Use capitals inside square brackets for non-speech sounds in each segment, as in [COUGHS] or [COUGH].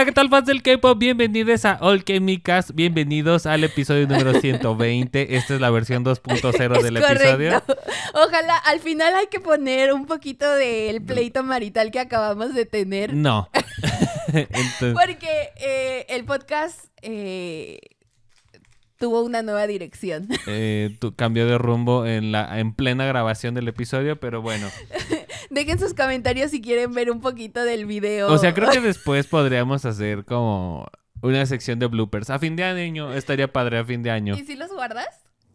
Hola, ¿qué tal fans del K-Pop? Bienvenidos a All K-Mikas. bienvenidos al episodio número 120. Esta es la versión 2.0 del episodio. Ojalá, al final hay que poner un poquito del pleito marital que acabamos de tener. No. [LAUGHS] [LAUGHS] Porque eh, el podcast... Eh tuvo una nueva dirección. [LAUGHS] Eh, cambió de rumbo en, la, en plena grabación del episodio, pero bueno. [LAUGHS] Dejen sus comentarios si quieren ver un poquito del video. O sea, creo que después podríamos hacer como una sección de bloopers. A fin de año, estaría padre a fin de año. ¿Y si los guardas?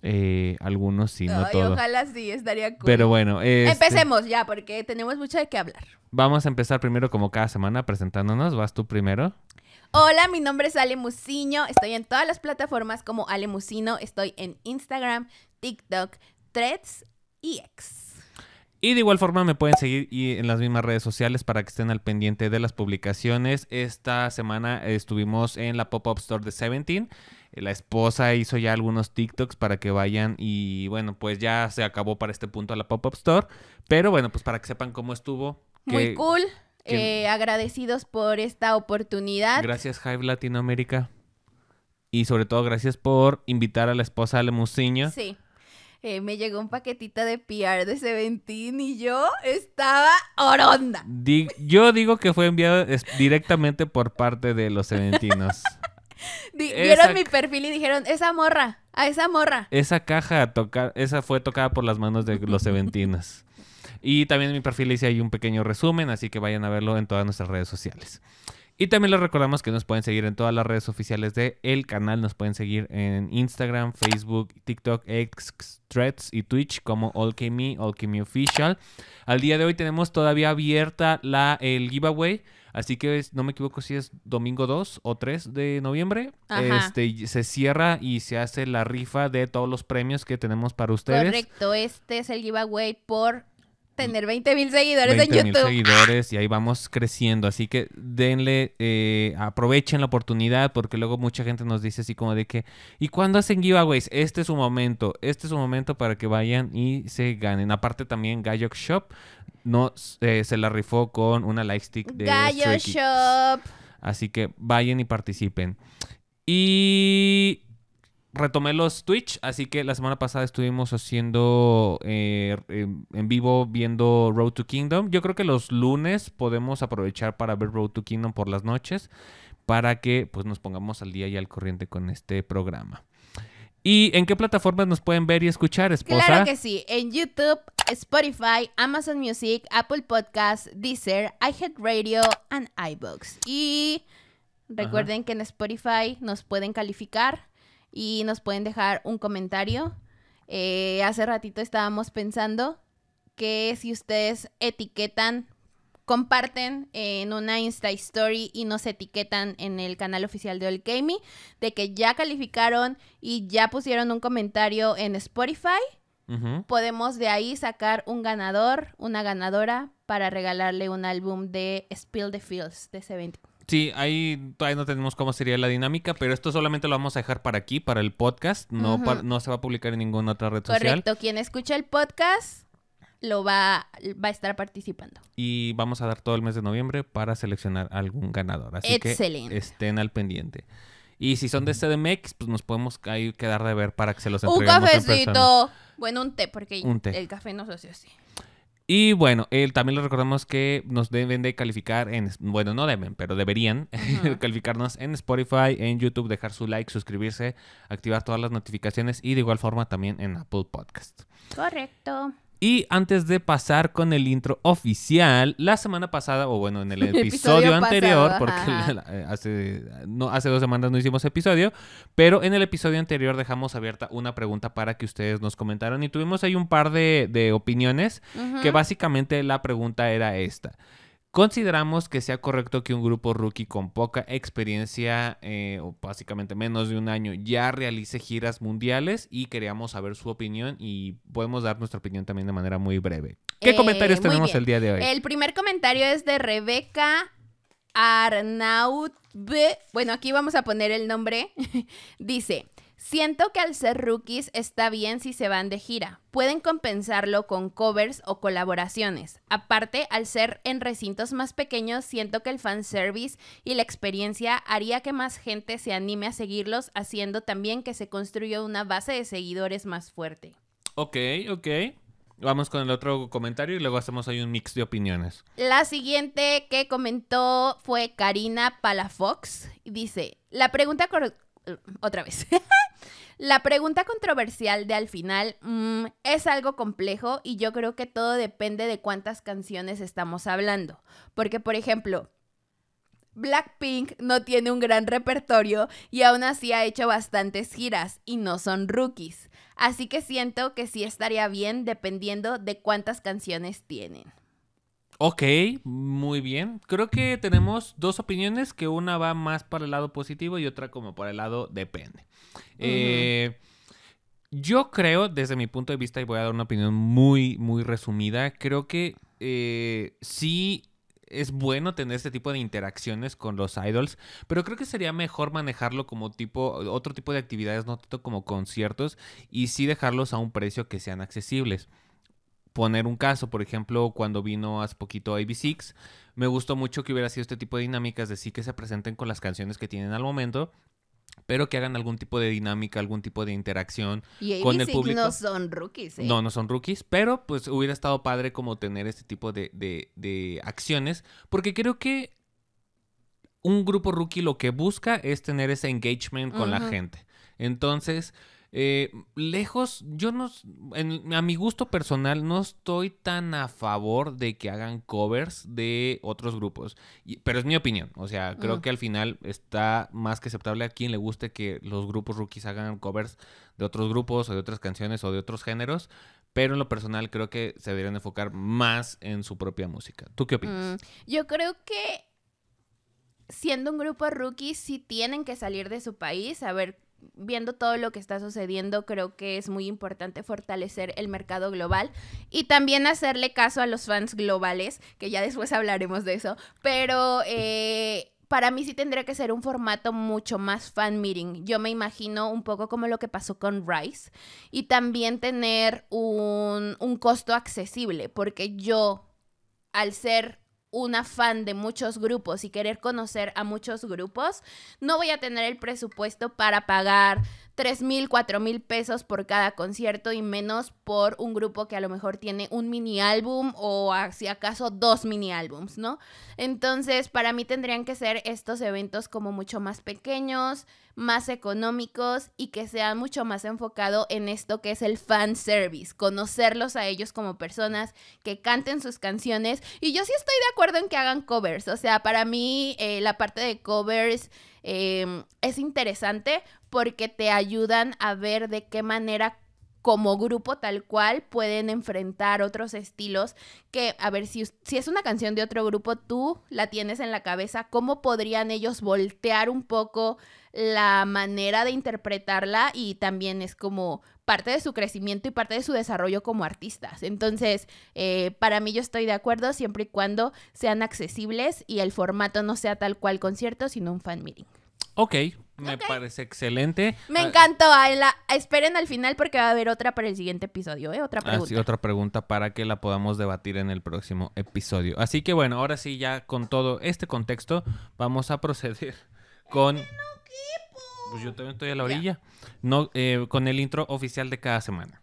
Eh, algunos sí, no Ay, Ojalá sí, estaría cool. Pero bueno, este empecemos ya, porque tenemos mucho de qué hablar. Vamos a empezar primero, como cada semana, presentándonos. Vas tú primero. Hola, mi nombre es Ale Musiño, Estoy en todas las plataformas como Ale Estoy en Instagram, TikTok, Threads y X. Y de igual forma me pueden seguir y en las mismas redes sociales para que estén al pendiente de las publicaciones. Esta semana estuvimos en la pop-up store de Seventeen. Eh, la esposa hizo ya algunos TikToks para que vayan y bueno, pues ya se acabó para este punto la pop-up store. Pero bueno, pues para que sepan cómo estuvo. Muy cool. Eh, agradecidos por esta oportunidad. Gracias, Hive Latinoamérica. Y sobre todo, gracias por invitar a la esposa de Lemusiño. Sí. Eh, me llegó un paquetito de PR de Seventín y yo estaba oronda. yo digo que fue enviado directamente por parte de los Seventinos. [LAUGHS] Vieron mi perfil y dijeron, esa morra, a esa morra. Esa caja tocar esa fue tocada por las manos de los Seventinos. Y también en mi perfil hice ahí un pequeño resumen, así que vayan a verlo en todas nuestras redes sociales. Y también les recordamos que nos pueden seguir en todas las redes oficiales de el canal. Nos pueden seguir en Instagram, Facebook, TikTok, X, Threads y Twitch como Alchemy, Alchemy Official. Al día de hoy tenemos todavía abierta la, el giveaway. Así que no me equivoco si es domingo 2 o 3 de noviembre. Este se cierra y se hace la rifa de todos los premios que tenemos para ustedes. Correcto, este es el giveaway por tener 20 mil seguidores 20, en YouTube. seguidores y ahí vamos creciendo. Así que denle, eh, aprovechen la oportunidad porque luego mucha gente nos dice así como de que, ¿y cuándo hacen giveaways? Este es su momento, este es su momento para que vayan y se ganen. Aparte también Gallo Shop no, eh, se la rifó con una lightstick de Gallo Shop. Así que vayan y participen. Y retomé los Twitch, así que la semana pasada estuvimos haciendo eh, em, en vivo viendo Road to Kingdom. Yo creo que los lunes podemos aprovechar para ver Road to Kingdom por las noches para que pues, nos pongamos al día y al corriente con este programa. ¿Y en qué plataformas nos pueden ver y escuchar, esposa? Claro que sí, en YouTube, Spotify, Amazon Music, Apple Podcasts, Deezer, Radio y iBooks. Y recuerden que en Spotify nos pueden calificar y nos pueden dejar un comentario. Eh, hace ratito estábamos pensando que si ustedes etiquetan, comparten en una Insta Story y nos etiquetan en el canal oficial de Olkami, de que ya calificaron y ya pusieron un comentario en Spotify, podemos de ahí sacar un ganador, una ganadora para regalarle un álbum de Spill the Fields de C-24. Sí, ahí todavía no tenemos cómo sería la dinámica, pero esto solamente lo vamos a dejar para aquí, para el podcast. No, no se va a publicar en ninguna otra red social. Correcto, quien escucha el podcast lo va, a estar participando. Y vamos a dar todo el mes de noviembre para seleccionar algún ganador. Así Excelente. que estén al pendiente. Y si son de CDMX, pues nos podemos ahí quedar de ver para que se los entreguemos ¡Un cafecito! bueno, un té, porque el café no se hace así. Y bueno, también les recordamos que nos deben de calificar en, bueno, no deben, pero deberían [LAUGHS] calificarnos en Spotify, en YouTube, dejar su like, suscribirse, activar todas las notificaciones y de igual forma también en Apple Podcast. Correcto. Y antes de pasar con el intro oficial, la semana pasada, o bueno, en el [LAUGHS] episodio, anterior, porque eh, hace, no, hace dos semanas no hicimos episodio, pero en el episodio anterior dejamos abierta una pregunta para que ustedes nos comentaran y tuvimos ahí un par de, opiniones, que básicamente la pregunta era esta. Consideramos que sea correcto que un grupo rookie con poca experiencia, eh, o básicamente menos de un año, ya realice giras mundiales y queríamos saber su opinión y podemos dar nuestra opinión también de manera muy breve. ¿Qué eh, comentarios tenemos el día de hoy? El primer comentario es de Rebeca Arnaut. Bueno, aquí vamos a poner el nombre. [LAUGHS] Dice, Siento que al ser rookies está bien si se van de gira. Pueden compensarlo con covers o colaboraciones. Aparte, al ser en recintos más pequeños, siento que el fanservice y la experiencia haría que más gente se anime a seguirlos, haciendo también que se construya una base de seguidores más fuerte. Ok, ok. Vamos con el otro comentario y luego hacemos ahí un mix de opiniones. La siguiente que comentó fue Karina Palafox. Dice, la pregunta correcta otra vez. [LAUGHS] La pregunta controversial de al final mm, es algo complejo y yo creo que todo depende de cuántas canciones estamos hablando. Porque, por ejemplo, Blackpink no tiene un gran repertorio y aún así ha hecho bastantes giras y no son rookies. Así que siento que sí estaría bien dependiendo de cuántas canciones tienen. Ok, muy bien. Creo que tenemos dos opiniones, que una va más para el lado positivo y otra como para el lado depende. Eh, yo creo, desde mi punto de vista, y voy a dar una opinión muy, muy resumida, creo que eh, sí es bueno tener este tipo de interacciones con los idols, pero creo que sería mejor manejarlo como tipo, otro tipo de actividades, no tanto como conciertos, y sí dejarlos a un precio que sean accesibles poner un caso, por ejemplo, cuando vino hace poquito AB6, me gustó mucho que hubiera sido este tipo de dinámicas de sí que se presenten con las canciones que tienen al momento, pero que hagan algún tipo de dinámica, algún tipo de interacción con el público. No son rookies. ¿eh? No, no son rookies, pero pues hubiera estado padre como tener este tipo de, acciones, porque creo que un grupo rookie lo que busca es tener ese engagement con la gente. Entonces, eh, lejos, yo no, a mi gusto personal, no estoy tan a favor de que hagan covers de otros grupos, pero es mi opinión, o sea, creo que al final está más que aceptable a quien le guste que los grupos rookies hagan covers de otros grupos o de otras canciones o de otros géneros, pero en lo personal creo que se deberían enfocar más en su propia música. ¿Tú qué mm, opinas? yo creo que siendo un grupo rookie, si tienen que salir de su país a ver viendo todo lo que está sucediendo, creo que es muy importante fortalecer el mercado global y también hacerle caso a los fans globales, que ya después hablaremos de eso, pero... Eh, para mí sí tendría que ser un formato mucho más fan meeting. Yo me imagino un poco como lo que pasó con Rice y también tener un costo accesible, porque yo, al ser un afán de muchos grupos y querer conocer a muchos grupos, no voy a tener el presupuesto para pagar 3 mil, 4 mil pesos por cada concierto y menos por un grupo que a lo mejor tiene un mini álbum o si acaso dos mini álbums, ¿no? Entonces, para mí tendrían que ser estos eventos como mucho más pequeños, más económicos y que sean mucho más enfocado en esto que es el fan service, conocerlos a ellos como personas, que canten sus canciones. Y yo sí estoy de acuerdo en que hagan covers, o sea, para mí eh, la parte de covers... Em, es interesante porque te ayudan a ver de qué manera como grupo tal cual pueden enfrentar otros estilos que, a ver, si, si, es una canción de otro grupo, tú la tienes en la cabeza, ¿cómo podrían ellos voltear un poco la manera de interpretarla? Y también es como parte de su crecimiento y parte de su desarrollo como artistas. Entonces, eh, para mí yo estoy de acuerdo siempre y cuando sean accesibles y el formato no sea tal cual concierto, sino un fan meeting. Ok, me parece excelente. Me ah, encantó. La, esperen al final porque va a haber otra para el siguiente episodio, ¿eh? Otra ah, pregunta. Así, otra pregunta para que la podamos debatir en el próximo episodio. Así que bueno, ahora sí, ya con todo este contexto, vamos a proceder [LAUGHS] con. Pues yo también estoy a la orilla. No, eh, con el intro oficial de cada semana.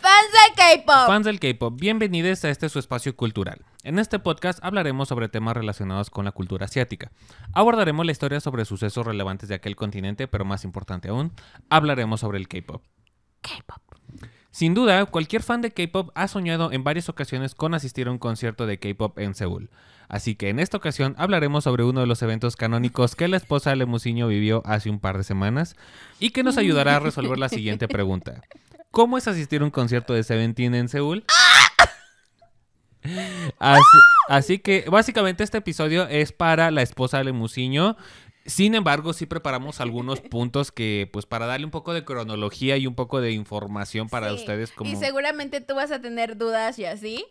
Fans del K-pop. Fans del K-pop. Bienvenidos a este su espacio cultural. En este podcast hablaremos sobre temas relacionados con la cultura asiática. Abordaremos la historia sobre sucesos relevantes de aquel continente, pero más importante aún, hablaremos sobre el K-pop. K-pop. Sin duda, cualquier fan de K-pop ha soñado en varias ocasiones con asistir a un concierto de K-pop en Seúl. Así que en esta ocasión hablaremos sobre uno de los eventos canónicos que la esposa de Lemusinho vivió hace un par de semanas y que nos ayudará a resolver la siguiente pregunta: ¿Cómo es asistir a un concierto de Seventeen en Seúl? ¡Ah! Así, que básicamente este episodio es para la esposa de Lemuciño. Sin embargo, sí preparamos algunos puntos que, pues, para darle un poco de cronología y un poco de información para ustedes. Como... Y seguramente tú vas a tener dudas y así.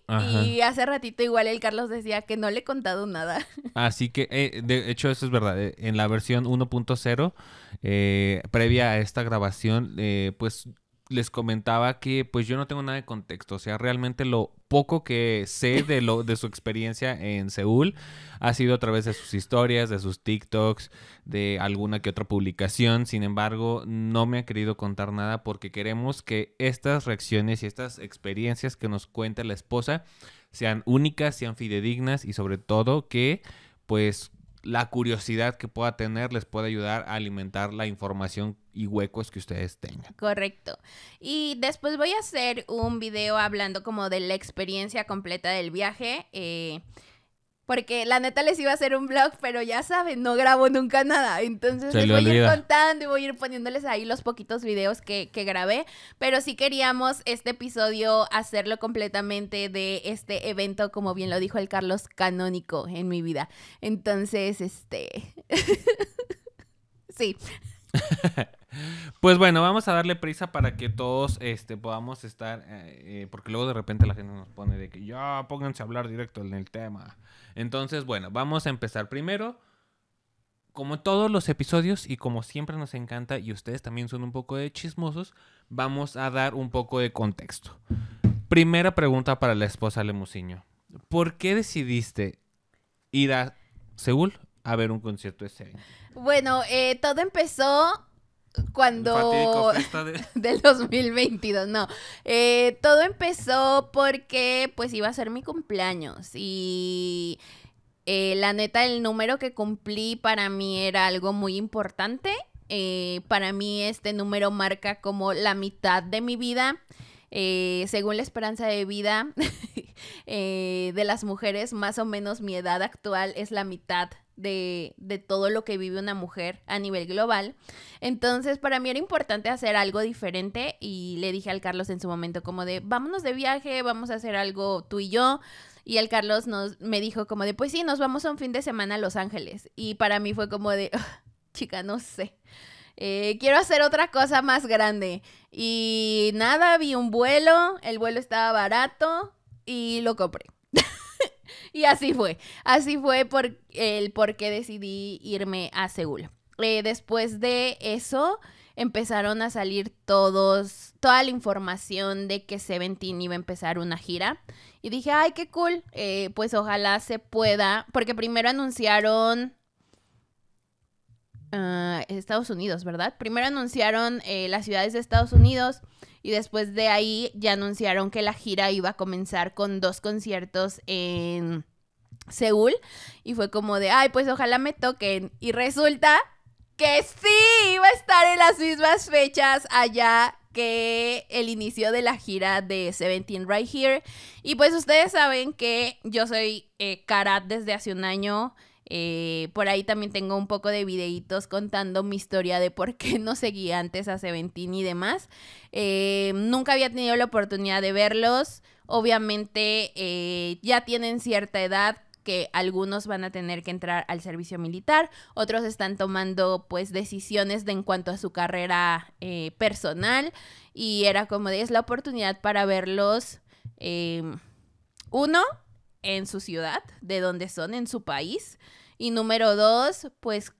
Y hace ratito igual el Carlos decía que no le he contado nada. [LAUGHS] Así que, eh, de hecho, eso es verdad. Eh, en la versión 1.0, eh, previa a esta grabación, pues les comentaba que pues yo no tengo nada de contexto, o sea, realmente lo poco que sé de lo de su experiencia en Seúl ha sido a través de sus historias, de sus TikToks, de alguna que otra publicación. Sin embargo, no me ha querido contar nada porque queremos que estas reacciones y estas experiencias que nos cuenta la esposa sean únicas, sean fidedignas y sobre todo que pues la curiosidad que pueda tener les puede ayudar a alimentar la información y huecos que ustedes tengan. Correcto. Y después voy a hacer un video hablando como de la experiencia completa del viaje. Eh, porque la neta les iba a hacer un blog, pero ya saben, no grabo nunca nada. Entonces les voy a ir contando y voy a ir poniéndoles ahí los poquitos videos que, que, grabé. Pero sí queríamos este episodio hacerlo completamente de este evento, como bien lo dijo el Carlos, canónico en mi vida. Entonces, este. [LAUGHS] sí. [LAUGHS] Pues bueno, vamos a darle prisa para que todos este, podamos estar, eh, eh, porque luego de repente la gente nos pone de que ya pónganse a hablar directo en el tema. Entonces, bueno, vamos a empezar primero. Como todos los episodios y como siempre nos encanta y ustedes también son un poco de chismosos, vamos a dar un poco de contexto. Primera pregunta para la esposa Lemusiño. ¿Por qué decidiste ir a Seúl a ver un concierto de año? Bueno, eh, todo empezó cuando de... [LAUGHS] del 2022, no. Eh, todo empezó porque pues iba a ser mi cumpleaños y eh, la neta el número que cumplí para mí era algo muy importante. Eh, para mí este número marca como la mitad de mi vida. según la esperanza de vida [LAUGHS] de las mujeres, más o menos mi edad actual es la mitad de, todo lo que vive una mujer a nivel global. Entonces, para mí era importante hacer algo diferente y le dije al Carlos en su momento como de, vámonos de viaje, vamos a hacer algo tú y yo. Y el Carlos nos, me dijo como de, pues sí, nos vamos a un fin de semana a Los Ángeles. Y para mí fue como de, [LAUGHS] chica, no sé. Eh, quiero hacer otra cosa más grande. Y nada, vi un vuelo, el vuelo estaba barato y lo compré y así fue. Así fue por el por qué decidí irme a Seúl. Eh, después de eso empezaron a salir todos, toda la información de que Seventeen iba a empezar una gira. Y dije, ay, qué cool, eh, pues ojalá se pueda, porque primero anunciaron... Ah, Estados Unidos, ¿verdad? Primero anunciaron eh, las ciudades de Estados Unidos, y después de ahí ya anunciaron que la gira iba a comenzar con dos conciertos en Seúl y fue como de, ay, pues ojalá me toquen y resulta que sí iba a estar en las mismas fechas allá que el inicio de la gira de Seventeen Right Here. Y pues ustedes saben que yo soy eh, Karat desde hace un año. Eh, por ahí también tengo un poco de videitos contando mi historia de por qué [LAUGHS] no seguí antes a Seventeen y demás. Eh, nunca había tenido la oportunidad de verlos. Obviamente eh, ya tienen cierta edad que algunos van a tener que entrar al servicio militar, otros están tomando pues decisiones de en cuanto a su carrera personal y era como de es la oportunidad para verlos uno en su ciudad, de donde son, en su país. Y número dos, pues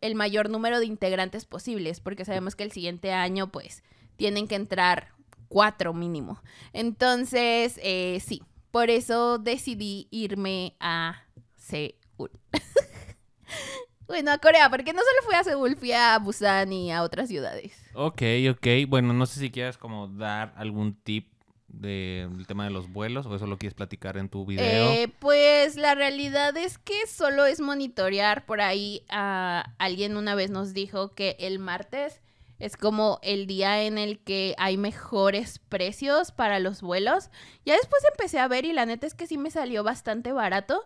el mayor número de integrantes posibles, porque sabemos que el siguiente año, pues, tienen que entrar cuatro mínimo. Entonces, eh, sí, por eso decidí irme a Seúl. bueno, [LAUGHS] a Corea, porque no solo fui a Seúl, fui a Busan y a otras ciudades. Ok, ok. Bueno, no sé si quieras como dar algún tip del tema de los vuelos o eso lo quieres platicar en tu video? Eh, pues la realidad es que solo es monitorear. Por ahí alguien una vez nos dijo que el martes es como el día en el que hay mejores precios para los vuelos. Ya después empecé a ver y la neta es que sí me salió bastante barato.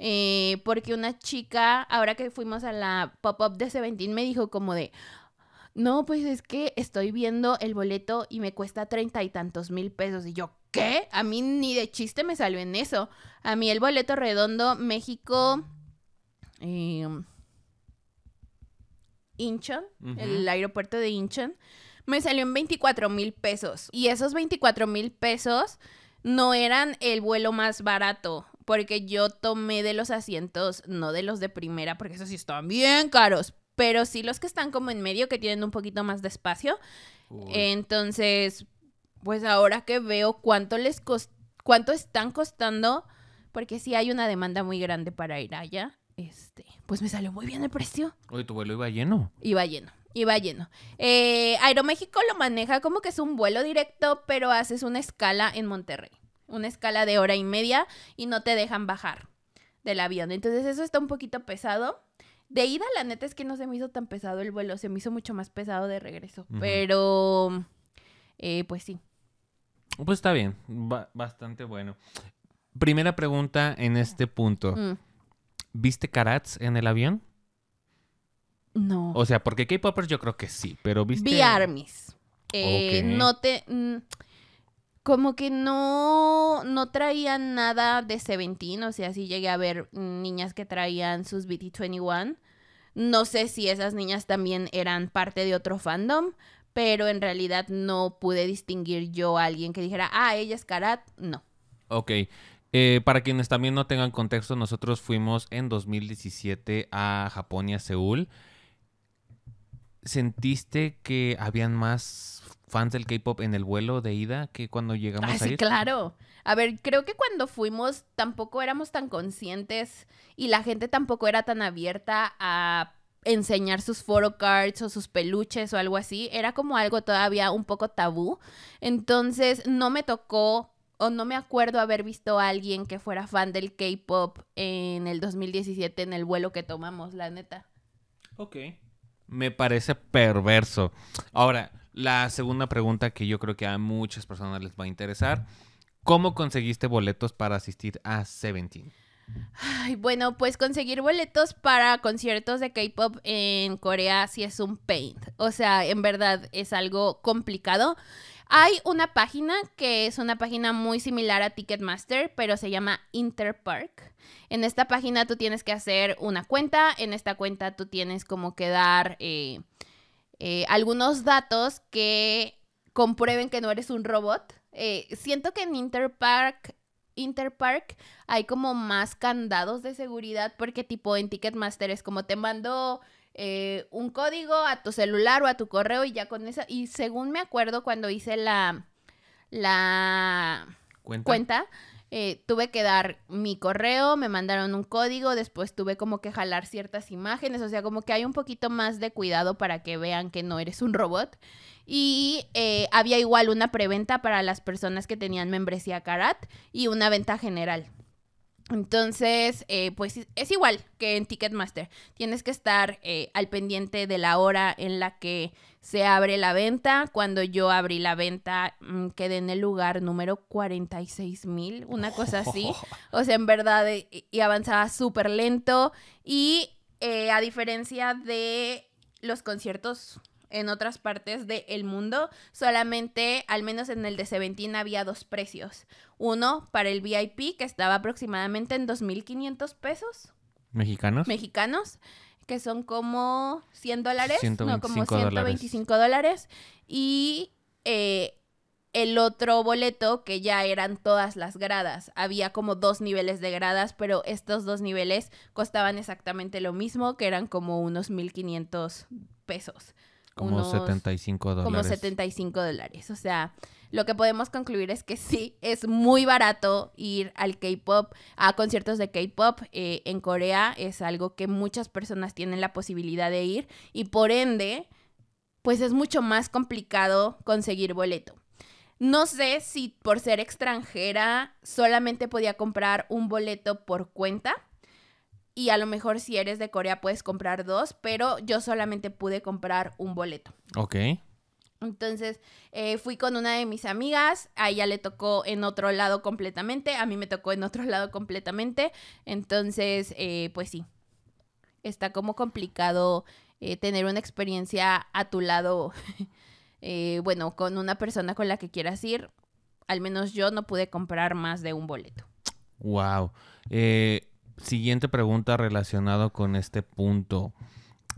Eh, porque una chica, ahora que fuimos a la pop-up de Seventeen, me dijo como de, no, pues es que estoy viendo el boleto y me cuesta treinta y tantos mil pesos. Y yo, ¿qué? A mí ni de chiste me salió en eso. A mí el boleto redondo México... Eh, Incheon, el aeropuerto de Incheon, me salió en 24 mil pesos. Y esos 24 mil pesos no eran el vuelo más barato, porque yo tomé de los asientos, no de los de primera, porque esos sí están bien caros, pero sí los que están como en medio, que tienen un poquito más de espacio. Entonces, pues ahora que veo cuánto les cuánto están costando, porque sí hay una demanda muy grande para ir allá, este, pues me salió muy bien el precio. Oye, tu vuelo iba lleno. Iba lleno. Iba lleno. Eh, Aeroméxico lo maneja como que es un vuelo directo, pero haces una escala en Monterrey. Una escala de hora y media y no te dejan bajar del avión. Entonces eso está un poquito pesado de ida, la neta es que no se me hizo tan pesado el vuelo, se me hizo mucho más pesado de regreso. Pero, eh, pues sí. Pues está bien, bastante bueno. Primera pregunta en este punto. Mm. ¿Viste Karats en el avión? No. O sea, porque K-Poppers yo creo que sí, pero viste... Vi Armies. Eh, No te... Mm, como que no, no traían nada de Seventeen, o sea, sí llegué a ver niñas que traían sus BT21. No sé si esas niñas también eran parte de otro fandom, pero en realidad no pude distinguir yo a alguien que dijera, ah, ella es Karat, no. Ok. Eh, para quienes también no tengan contexto, nosotros fuimos en 2017 a Japón y a Seúl. ¿sentiste que habían más fans del K-pop en el vuelo de ida que cuando llegamos ah, a Sí, claro. A ver, creo que cuando fuimos tampoco éramos tan conscientes y la gente tampoco era tan abierta a enseñar sus photocards o sus peluches o algo así. Era como algo todavía un poco tabú. Entonces no me tocó o no me acuerdo haber visto a alguien que fuera fan del K-pop en el 2017 en el vuelo que tomamos, la neta. Ok me parece perverso. Ahora, la segunda pregunta que yo creo que a muchas personas les va a interesar. ¿Cómo conseguiste boletos para asistir a Seventeen? Ay, bueno, pues conseguir boletos para conciertos de K-pop en Corea sí es un paint. O sea, en verdad es algo complicado. Hay una página que es una página muy similar a Ticketmaster, pero se llama Interpark. En esta página tú tienes que hacer una cuenta, en esta cuenta tú tienes como que dar eh, eh, algunos datos que comprueben que no eres un robot. Eh, siento que en Interpark Interpark hay como más candados de seguridad porque tipo en Ticketmaster es como te mando eh, un código a tu celular o a tu correo y ya con esa Y según me acuerdo, cuando hice la, la cuenta, eh, tuve que dar mi correo, me mandaron un código, después tuve como que jalar ciertas imágenes, o sea, como que hay un poquito más de cuidado para que vean que no eres un robot. Y eh, había igual una preventa para las personas que tenían membresía Karat y una venta general. Entonces, eh, pues es igual que en Ticketmaster. Tienes que estar eh, al pendiente de la hora en la que se abre la venta. Cuando yo abrí la venta, mm, quedé en el lugar número 46 mil, una cosa así. [LAUGHS] O sea, en verdad, eh, y avanzaba súper lento. Y a diferencia de los conciertos en otras partes del mundo. Solamente, al menos en el de Seventeen, había dos precios. Uno para el VIP, que estaba aproximadamente en 2.500 pesos. ¿Mexicanos? Mexicanos, que son como 100 dólares. No, como 125 dólares. Y... Eh, el otro boleto que ya eran todas las gradas. Había como dos niveles de gradas, pero estos dos niveles costaban exactamente lo mismo, que eran como unos 1.500 pesos. Como 75 dólares. Como 75 dólares. O sea, lo que podemos concluir es que sí, es muy barato ir al K-Pop, a conciertos de K-Pop. Eh, en Corea es algo que muchas personas tienen la posibilidad de ir y por ende, pues es mucho más complicado conseguir boleto. No sé si por ser extranjera solamente podía comprar un boleto por cuenta y a lo mejor si eres de Corea puedes comprar dos, pero yo solamente pude comprar un boleto. Ok. Entonces eh, fui con una de mis amigas, a ella le tocó en otro lado completamente, a mí me tocó en otro [LAUGHS] lado completamente, entonces eh, pues sí, está como complicado eh, tener una experiencia a tu lado, [LAUGHS] bueno, con una persona con la que quieras ir, al menos yo no pude comprar más de un boleto. Wow. Eh, siguiente pregunta relacionado con este punto.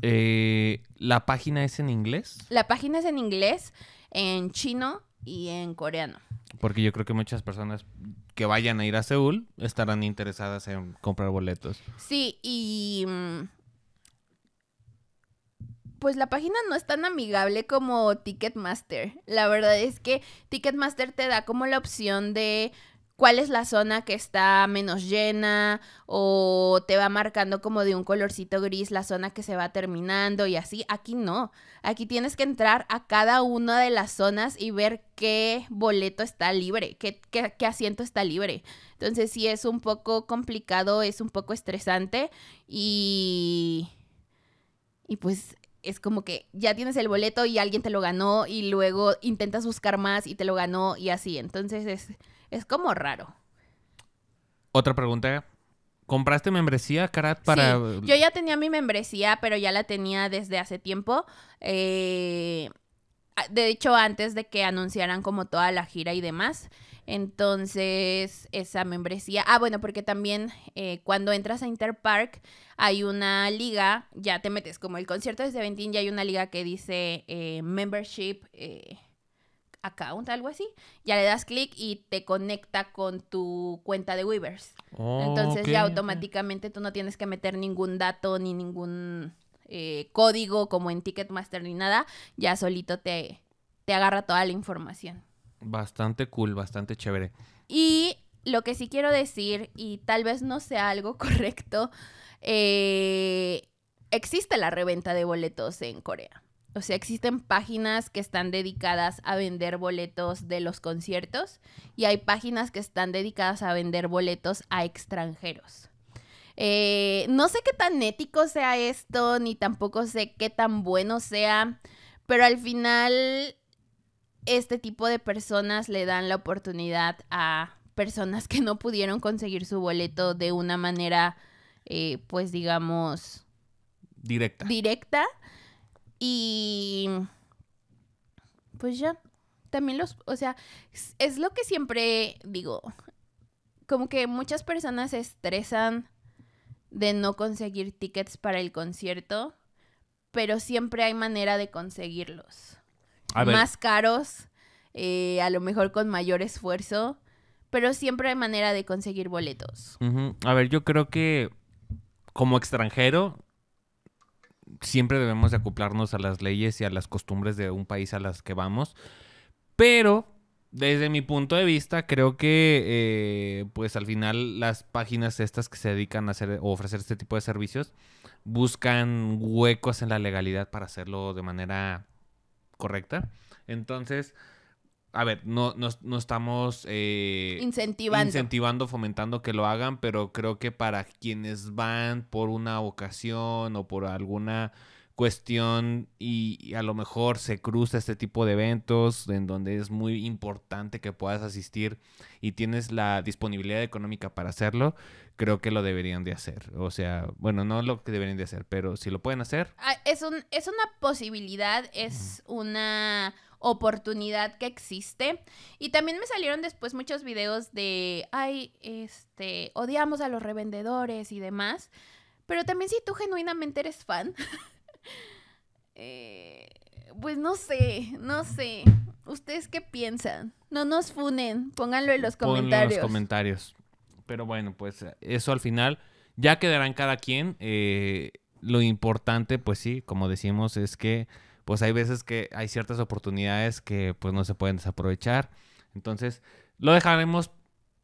Eh, ¿La página es en inglés? La página es en inglés, en chino y en coreano. Porque yo creo que muchas personas que vayan a ir a Seúl estarán interesadas en comprar boletos. Sí, y... Mm, pues la página no es tan amigable como Ticketmaster. La verdad es que Ticketmaster te da como la opción de cuál es la zona que está menos llena o te va marcando como de un colorcito gris la zona que se va terminando y así. Aquí no. Aquí tienes que entrar a cada una de las zonas y ver qué boleto está libre, qué, asiento está libre. Entonces sí es un poco complicado, es un poco estresante y... Y pues es como que ya tienes el boleto y alguien te lo ganó y luego intentas buscar más y te lo ganó y así. Entonces es es como raro. Otra pregunta. ¿Compraste membresía, Karat, para...? yo ya tenía mi membresía, pero ya la tenía desde hace tiempo. Eh, de hecho, antes de que anunciaran como toda la gira y demás. Entonces, esa membresía. Ah, bueno, porque también eh, cuando entras a Interpark hay una liga, ya te metes como el concierto de Seventeen, ya hay una liga que dice eh, membership, account, algo así, ya le das clic y te conecta con tu cuenta de Weavers. Oh, Entonces ya automáticamente tú no tienes que meter ningún dato ni ningún eh, código como en Ticketmaster ni nada, ya solito te, te agarra toda la información. Bastante cool, bastante chévere. Y lo que sí quiero decir, y tal vez no sea algo [LAUGHS] correcto, eh, existe la reventa de boletos en Corea. O sea, existen páginas que están dedicadas a vender boletos de los conciertos y hay páginas que están dedicadas a vender boletos a extranjeros. Eh, no sé qué tan ético sea esto, ni tampoco sé qué tan bueno sea, pero al final este tipo de personas le dan la oportunidad a personas que no pudieron conseguir su boleto de una manera, eh, pues digamos, directa. Directa. Y pues ya, también los, o sea, es lo que siempre digo, como que muchas personas se estresan de no conseguir tickets para el concierto, pero siempre hay manera de conseguirlos. A Más caros, eh, a lo mejor con mayor esfuerzo, pero siempre hay manera de conseguir boletos. A ver, yo creo que como extranjero, siempre debemos de acoplarnos a las leyes y a las costumbres de un país a las que vamos. Pero desde mi punto de vista, creo que eh, pues al final las páginas estas que se dedican a hacer o ofrecer este tipo de servicios buscan huecos en la legalidad para hacerlo de manera correcta. Entonces, a ver, no, no, no estamos eh, incentivando. fomentando que lo hagan, pero creo que para quienes van por una ocasión o por alguna cuestión y, a lo mejor se cruza este tipo de eventos en donde es muy importante que puedas asistir y tienes la disponibilidad económica para hacerlo, creo que lo deberían de hacer. O sea, bueno, no lo que deberían de hacer, pero si lo pueden hacer. Ah, es, un, es una posibilidad, es una oportunidad que existe. Y también me salieron después muchos videos de, ay, este, odiamos a los revendedores y demás. Pero también si tú genuinamente eres fan, [LAUGHS] eh, pues no sé, no sé. ¿Ustedes qué piensan? No nos funen, pónganlo en los comentarios. en los comentarios. Pero bueno, pues eso al final ya quedarán cada quien. Eh, lo importante, pues sí, como decimos, es que pues hay veces que hay ciertas oportunidades que pues no se pueden desaprovechar. Entonces, lo dejaremos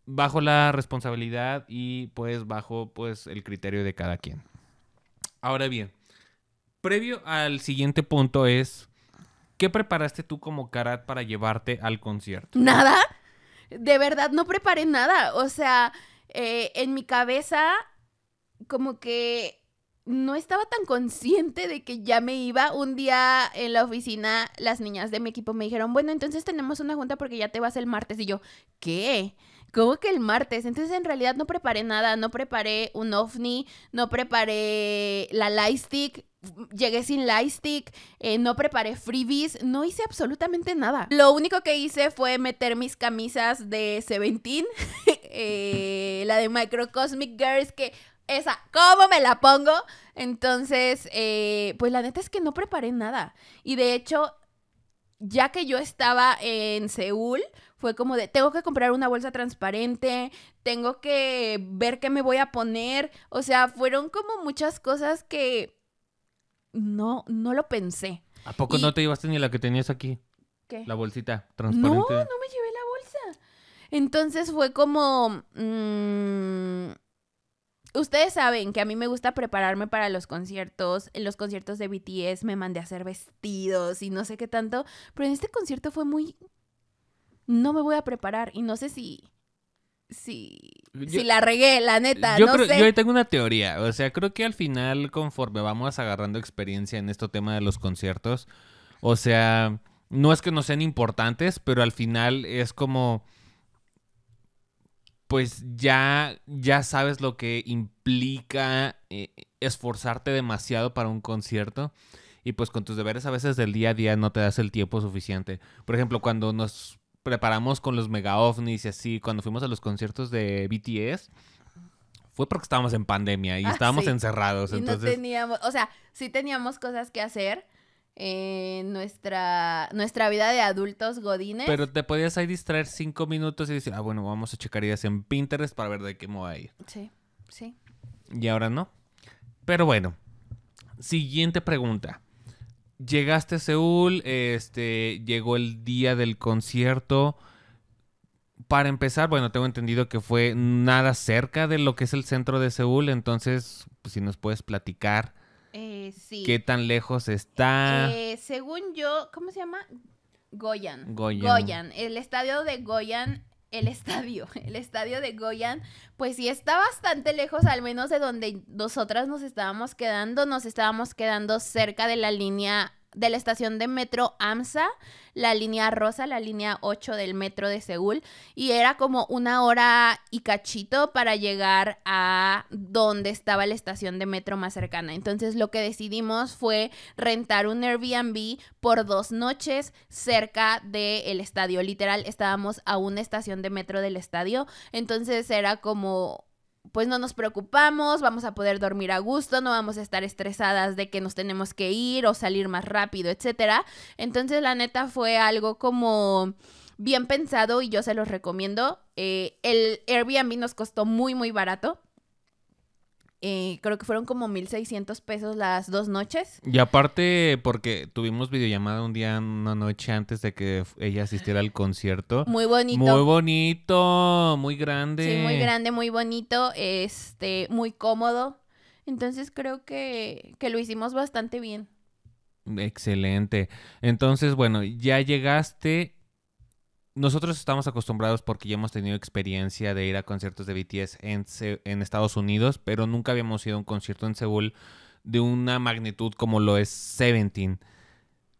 bajo la responsabilidad y pues bajo pues el criterio de cada quien. Ahora bien, previo al siguiente punto es ¿qué preparaste tú como Karat para llevarte al concierto? Nada. De verdad no preparé nada, o sea, eh, en mi cabeza como que no estaba tan consciente de que ya me iba. Un día en la oficina las niñas de mi equipo me dijeron, bueno, entonces tenemos una junta porque ya te vas el martes. Y yo, ¿qué? ¿Cómo que el martes? Entonces en realidad no preparé nada, no preparé un ovni, no preparé la lightstick, llegué sin lightstick, eh, no preparé freebies, no hice absolutamente nada. Lo único que hice fue meter mis camisas de Seventeen, [LAUGHS] eh, la de Microcosmic Girls, que esa, ¿cómo me la pongo? Entonces, eh, pues la neta es que no preparé nada. Y de hecho, ya que yo estaba en Seúl, fue como de, tengo que comprar una bolsa transparente, tengo que ver qué me voy a poner. O sea, fueron como muchas cosas que no, no lo pensé. ¿A poco no te llevaste ni la que tenías aquí? ¿Qué? La bolsita transparente. No, no me llevé la bolsa. Entonces fue como... Mm, Ustedes saben que a mí me gusta prepararme para los conciertos. En los conciertos de BTS me mandé a hacer vestidos y no sé qué tanto. Pero en este concierto fue muy... No me voy a preparar y no sé si... Si, si la regué, la neta. Yo, creo, yo tengo una teoría. O sea, creo que al final, conforme vamos agarrando experiencia en este tema de los conciertos, o sea, no es que no sean importantes, pero al final es como pues ya, ya sabes lo que implica eh, esforzarte demasiado para un concierto y pues con tus deberes a veces del día a día no te das el tiempo suficiente. Por ejemplo, cuando nos preparamos con los mega ovnis y así, cuando fuimos a los conciertos de BTS, fue porque estábamos en pandemia y ah, estábamos encerrados. entonces... teníamos, o sea, sí teníamos cosas que hacer, eh, nuestra, nuestra vida de adultos godines. Pero te podías ahí distraer cinco minutos y decir, ah, bueno, vamos a checar ideas en Pinterest para ver de qué modo hay. Sí, sí. Y ahora no. Pero bueno, siguiente pregunta. Llegaste a Seúl, este, llegó el día del concierto. Para empezar, bueno, tengo entendido que fue nada cerca de lo que es el centro de Seúl, entonces, pues, si nos puedes platicar eh, sí. ¿Qué tan lejos está? Eh, según yo, ¿cómo se llama? Goyan. Goyan. Goyan. El estadio de Goyan el [LAUGHS] estadio, el estadio de Goyan, pues sí está bastante lejos, al menos de donde nosotras nos estábamos quedando, nos estábamos quedando cerca de la línea de la estación de metro AMSA, la línea rosa, la línea 8 del metro de Seúl, y era como una hora y cachito para llegar a donde estaba la estación de metro más cercana. Entonces lo que decidimos fue rentar un Airbnb por dos noches cerca del estadio. Literal, estábamos a una estación de metro del estadio, entonces era como pues no nos preocupamos, vamos a poder dormir a gusto, no vamos a estar estresadas de que nos tenemos que ir o salir más rápido, etcétera. Entonces, la neta fue algo como bien pensado y yo se los recomiendo. Eh, el Airbnb nos costó muy, muy barato creo que fueron como 1.600 pesos las dos noches. Y aparte, porque tuvimos videollamada un día, una noche antes de que ella asistiera al concierto. Muy bonito. Muy bonito, muy grande. Sí, muy grande, muy bonito, este, muy cómodo. Entonces creo que, que lo hicimos bastante bien. Excelente. Entonces, bueno, ya llegaste nosotros estamos acostumbrados porque ya hemos tenido experiencia de ir a conciertos de BTS en, Estados Unidos, pero nunca habíamos ido a un concierto en Seúl de una magnitud como lo es Seventeen.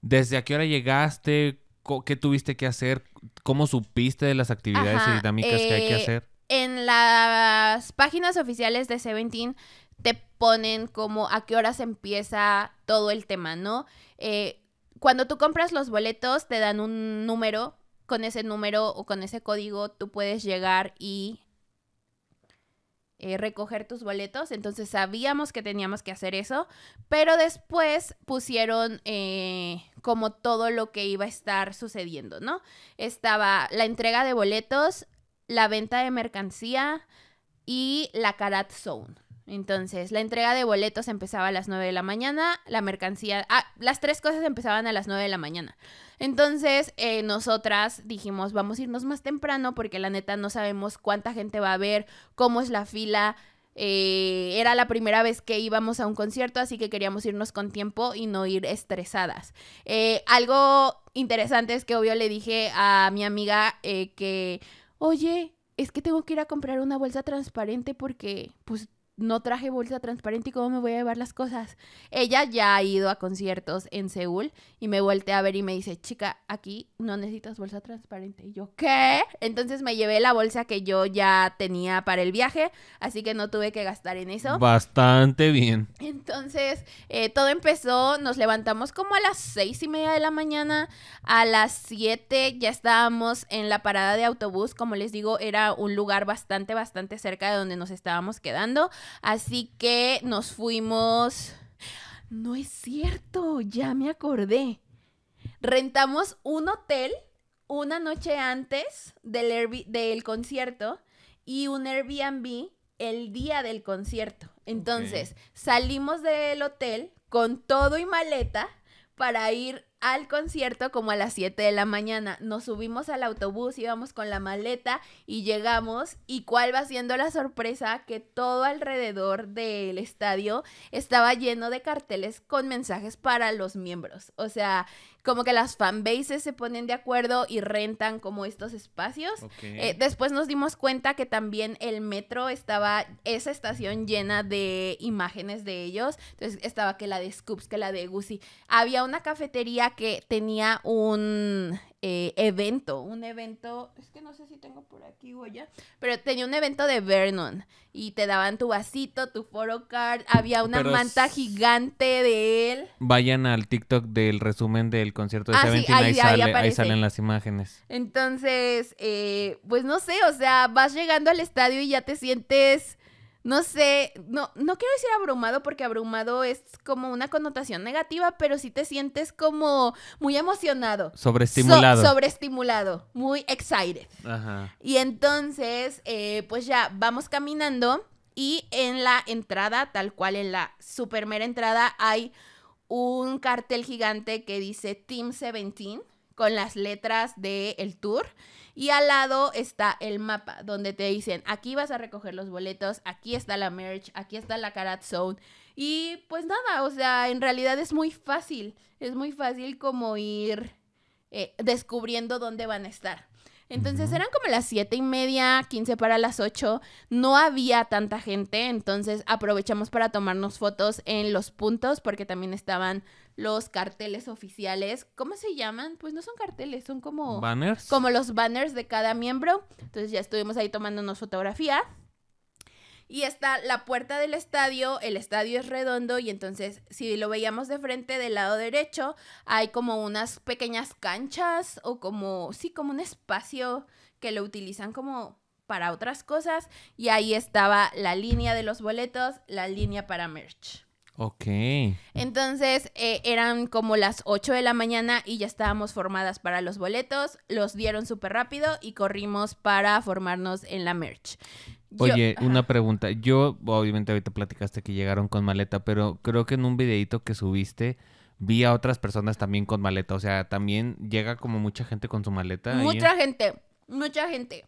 ¿Desde a qué hora llegaste? ¿Qué tuviste que hacer? ¿Cómo supiste de las actividades y dinámicas que hay que eh, hacer? En las páginas oficiales de Seventeen te ponen como a qué horas empieza todo el tema, ¿no? Eh, cuando tú compras los boletos te dan un número con ese número o con ese código tú puedes llegar y eh, recoger tus boletos. Entonces sabíamos que teníamos que hacer eso, pero después pusieron eh, como todo lo que iba a estar sucediendo, ¿no? Estaba la entrega de boletos, la venta de mercancía y la Karat Zone. Entonces, la entrega de boletos empezaba a las 9 de la mañana, la mercancía, ah, las tres cosas empezaban a las 9 de la mañana. Entonces, eh, nosotras dijimos, vamos a irnos más temprano porque la neta no sabemos cuánta gente va a ver, cómo es la fila. Eh, era la primera vez que íbamos a un concierto, así que queríamos irnos con tiempo y no ir estresadas. Eh, algo interesante es que obvio le dije a mi amiga que, oye, es que tengo que ir a comprar una bolsa transparente porque pues no traje bolsa transparente y cómo me voy a llevar las cosas. Ella ya ha ido a conciertos en Seúl y me volteé a ver y me dice, chica, aquí no necesitas bolsa transparente. Y yo, ¿qué? Entonces me llevé la bolsa que yo ya tenía para el viaje, así que no tuve que gastar en eso. Bastante bien. Entonces, eh, todo empezó, nos levantamos como a las seis y media de la mañana, a las siete ya estábamos en la parada de autobús, como les digo, era un lugar bastante, bastante cerca de donde nos estábamos quedando. Así que nos fuimos... No es cierto, ya me acordé. Rentamos un hotel una noche antes del, del concierto y un Airbnb el día del concierto. Entonces, salimos del hotel con todo y maleta para ir al concierto como a las 7 de la mañana. Nos subimos al autobús, íbamos con la maleta y llegamos. ¿Y cuál va siendo la sorpresa? Que todo alrededor del estadio estaba lleno de carteles con mensajes para los miembros. O sea, como que las fanbases se ponen de acuerdo y rentan como estos espacios. Eh, después nos dimos cuenta que también el metro estaba, esa estación llena de imágenes de ellos. Entonces estaba que la de Scoops, que la de Gucci. Había una cafetería que tenía un eh, evento, un evento, es que no sé si tengo por aquí o allá, pero tenía un evento de Vernon y te daban tu vasito, tu foro había una manta gigante de él. Vayan al TikTok del resumen del concierto de ah, ahí, salen las imágenes. Entonces, eh, pues no sé, o sea, vas llegando al estadio y ya te sientes no sé, no, no quiero decir abrumado porque abrumado es como una connotación negativa, pero sí te sientes como muy emocionado. Sobreestimulado. sobreestimulado, muy excited. Ajá. Y entonces, eh, pues ya vamos caminando y en la entrada, tal cual en la super mera entrada, hay un cartel gigante que dice Team 17 con las letras del tour. Y al lado está el mapa, donde te dicen, aquí vas a recoger los boletos, aquí está la merch, aquí está la Karat Zone. Y pues nada, o sea, en realidad es muy fácil, es muy fácil como ir eh, descubriendo dónde van a estar. Entonces eran como las siete y media, 15 para las 8. No había tanta gente, entonces aprovechamos para tomarnos fotos en los puntos porque también estaban los carteles oficiales. ¿Cómo se llaman? Pues no son carteles, son como... Banners. Como los banners de cada miembro. Entonces ya estuvimos ahí tomándonos fotografía. Y está la puerta del estadio, el estadio es redondo y entonces si lo veíamos de frente del lado derecho, hay como unas pequeñas canchas o como, sí, como un espacio que lo utilizan como para otras cosas y ahí estaba la línea de los boletos, la línea para merch. Ok. Entonces eh, eran como las 8 de la mañana y ya estábamos formadas para los boletos, los dieron súper rápido y corrimos para formarnos en la merch. Oye, una pregunta. Yo, obviamente, ahorita platicaste que llegaron con maleta, pero creo que en un videito que subiste vi a otras personas también con maleta. O sea, también llega como mucha gente con su maleta. Mucha gente, mucha gente.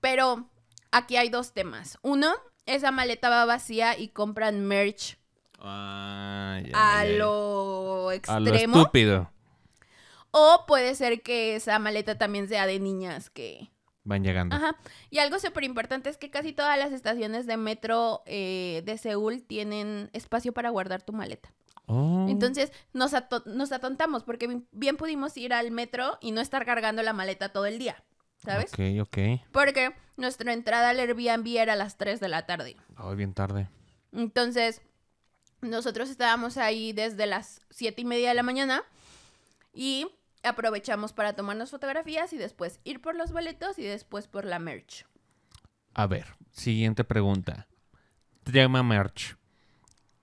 Pero aquí hay dos temas. Uno, esa maleta va vacía y compran merch. Ah, a lo extremo. A estúpido. O puede ser que esa maleta también sea de niñas que Van llegando. Ajá. Y algo súper importante es que casi todas las estaciones de metro eh, de Seúl tienen espacio para guardar tu maleta. Oh. Entonces nos, atontamos porque bien pudimos ir al metro y no estar cargando la maleta todo el día. ¿Sabes? Ok, ok. Porque nuestra entrada al Airbnb era a las 3 de la tarde. Hoy bien tarde. Entonces, nosotros estábamos ahí desde las 7 y media de la mañana y aprovechamos para tomarnos fotografías y después ir por los boletos y después por la merch. A ver, siguiente pregunta. Tema merch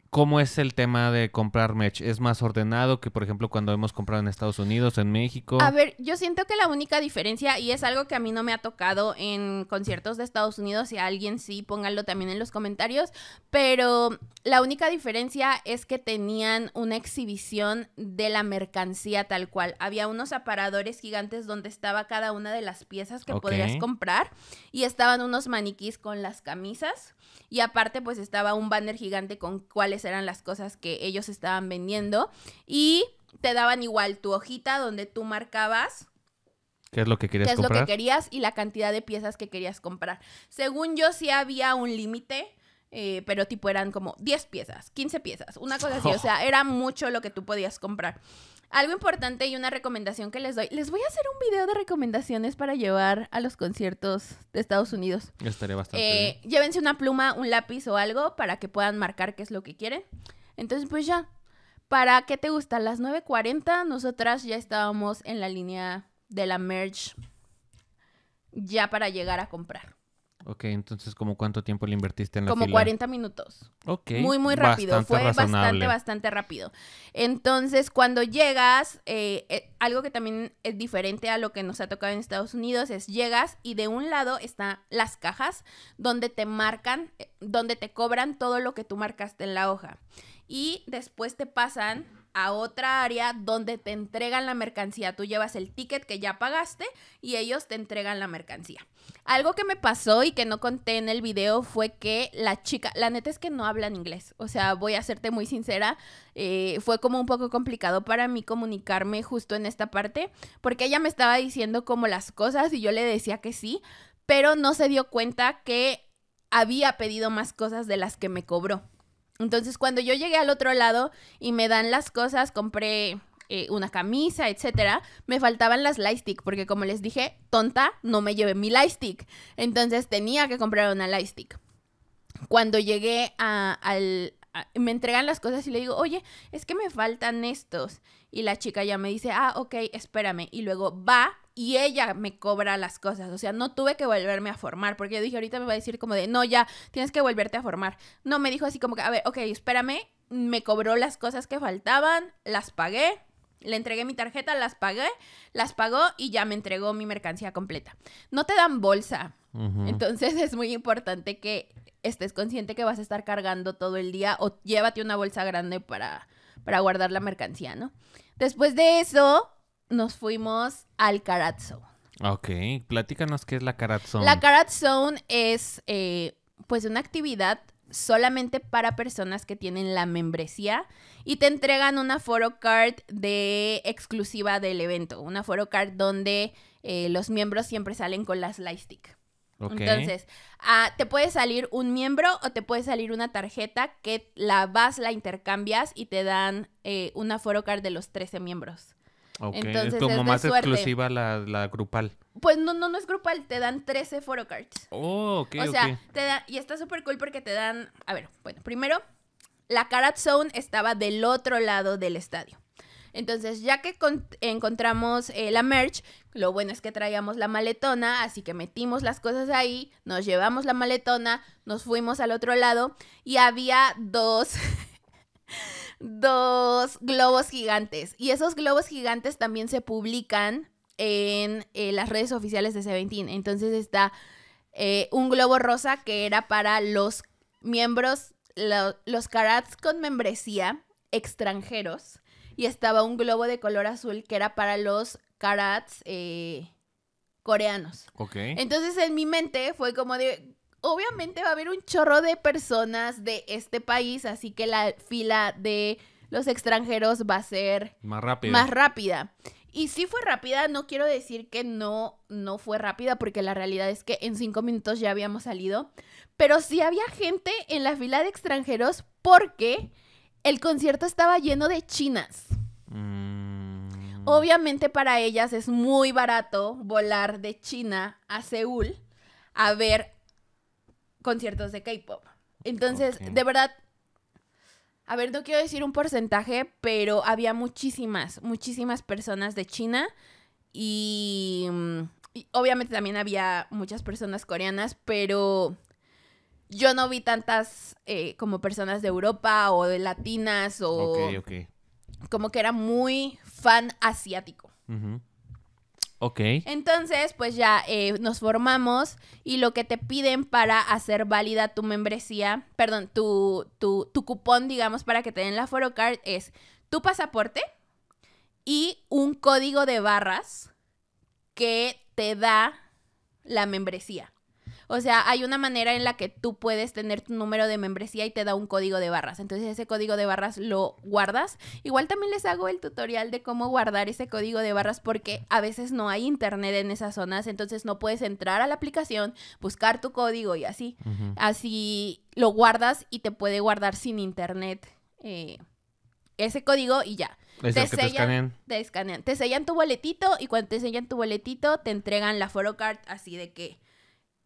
cómo es el tema de comprar merch? ¿Es más ordenado que, por ejemplo, cuando hemos comprado en Estados Unidos, en México? A ver, yo siento que la única diferencia, y es algo que a mí no me ha tocado en conciertos de Estados Unidos, si alguien sí, pónganlo también en los comentarios, pero la única diferencia es que tenían una exhibición de la mercancía tal cual. Había unos aparadores gigantes donde estaba cada una de las piezas que podías podrías comprar y estaban unos maniquís con las camisas y aparte pues estaba un banner gigante con cuáles eran las cosas que ellos estaban vendiendo y te daban igual tu hojita donde tú marcabas qué es lo que querías qué es lo que querías y la cantidad de piezas que querías comprar. Según yo sí había un límite, eh, pero tipo eran como 10 piezas, 15 piezas, una cosa así, o [LAUGHS] sea, era mucho lo que tú podías comprar. Algo importante y una recomendación que les doy. Les voy a hacer un video de recomendaciones para llevar a los conciertos de Estados Unidos. Estaré bastante. Eh, bien. Llévense una pluma, un lápiz o algo para que puedan marcar qué es lo que quieren. Entonces, pues ya. ¿Para qué te gusta? las 9.40 nosotras ya estábamos en la línea de la merch ya para llegar a comprar. Ok, entonces, ¿como cuánto tiempo le invertiste en la Como 40 minutos. Ok. Muy, muy rápido. Fue bastante, bastante rápido. Entonces, cuando llegas, eh, eh, algo que también es diferente a lo que nos ha tocado en Estados Unidos es llegas y de un lado están las cajas donde te marcan, eh, donde te cobran todo lo que tú marcaste en la hoja. Y después te pasan a otra área donde te entregan la mercancía. Tú llevas el ticket que ya pagaste y ellos te entregan la mercancía. Algo que me pasó y que no conté en el video fue que la chica, la neta es que no hablan inglés. O sea, voy a serte muy sincera, eh, fue como un poco complicado para mí comunicarme justo en esta parte, porque ella me estaba diciendo como las cosas y yo le decía que sí, pero no se dio cuenta que había pedido más cosas de las que me cobró. Entonces, cuando yo llegué al otro lado y me dan las cosas, compré eh, una camisa, etcétera, me faltaban las lightstick, porque como les dije, tonta, no me llevé mi lightstick. Entonces tenía que comprar una lightstick. Cuando llegué a, al, me entregan las cosas y le digo, oye, es que me faltan estos. Y la chica ya me dice, ah, ok, espérame. Y luego va y ella me cobra las cosas. O sea, no tuve que volverme a formar, porque yo dije, ahorita me va a decir como de, no, ya, tienes que volverte a formar. No, me dijo así como que, a ver, ok, espérame, me cobró las cosas que faltaban, las pagué, le entregué mi tarjeta, las pagué, las pagó y ya me entregó mi mercancía completa. No te dan bolsa. Entonces [LAUGHS] es muy importante que estés consciente que vas a estar cargando todo el día o llévate una bolsa grande para, para guardar la mercancía, ¿no? Después de eso, nos fuimos al Karat Zone. Ok, platícanos qué es la Karat Zone. La Karat Zone es eh, pues una actividad solamente para personas que tienen la membresía y te entregan una foro card de exclusiva del evento, una foro card donde eh, los miembros siempre salen con las lightstick. Okay. Entonces, ah, te puede salir un miembro o te puede salir una tarjeta que la vas, la intercambias y te dan eh, una foro card de los 13 miembros es como más exclusiva la, grupal. Pues no, no, no es grupal, te dan 13 photocards. Oh, ok. O sea, te dan, y está súper cool porque te dan, a ver, bueno, primero, la Carat Zone estaba del otro lado del estadio. Entonces, ya que encontramos eh, la merch, lo bueno es que traíamos la maletona, así que metimos las cosas ahí, nos llevamos la maletona, nos fuimos al otro lado y había dos [LAUGHS] dos globos gigantes. Y esos globos gigantes también se publican en eh, las redes oficiales de Seventeen. Entonces está eh, un globo rosa que era para los miembros, los karats con membresía extranjeros. Y estaba un globo de color azul que era para los karats eh, coreanos. Ok. Entonces en mi mente fue como de, obviamente va a haber un chorro de personas de este país, así que la fila de los extranjeros va a ser más rápida. Y sí fue rápida, no quiero decir que no, no fue rápida, porque la realidad es que en cinco minutos ya habíamos salido. Pero sí había gente en la fila de extranjeros porque el concierto estaba lleno de chinas. Mm. Obviamente para ellas es muy barato volar de China a Seúl a ver conciertos de K-pop. Entonces, de verdad, a ver, no quiero decir un porcentaje, pero había muchísimas, muchísimas personas de China y, mm, obviamente también había muchas personas coreanas, pero yo no vi tantas eh, como personas de Europa o de latinas o como que era muy fan asiático. Entonces, pues ya eh, nos formamos y lo que te piden para hacer válida tu membresía, perdón, tu, cupón, digamos, para que te den la Card es tu pasaporte y un código de barras que te da la membresía. O sea, hay una manera en la que tú puedes tener tu número de membresía y te da un código de barras. Entonces ese código de barras lo guardas. Igual también les hago el tutorial de cómo guardar ese código de barras porque a veces no hay internet en esas zonas, entonces no puedes entrar a la aplicación, buscar tu código y así. Así lo guardas y te puede guardar sin internet eh, ese código y ya. te, sellan, te, escanean. te Te sellan tu boletito y cuando te sellan tu boletito te entregan la photocard así de que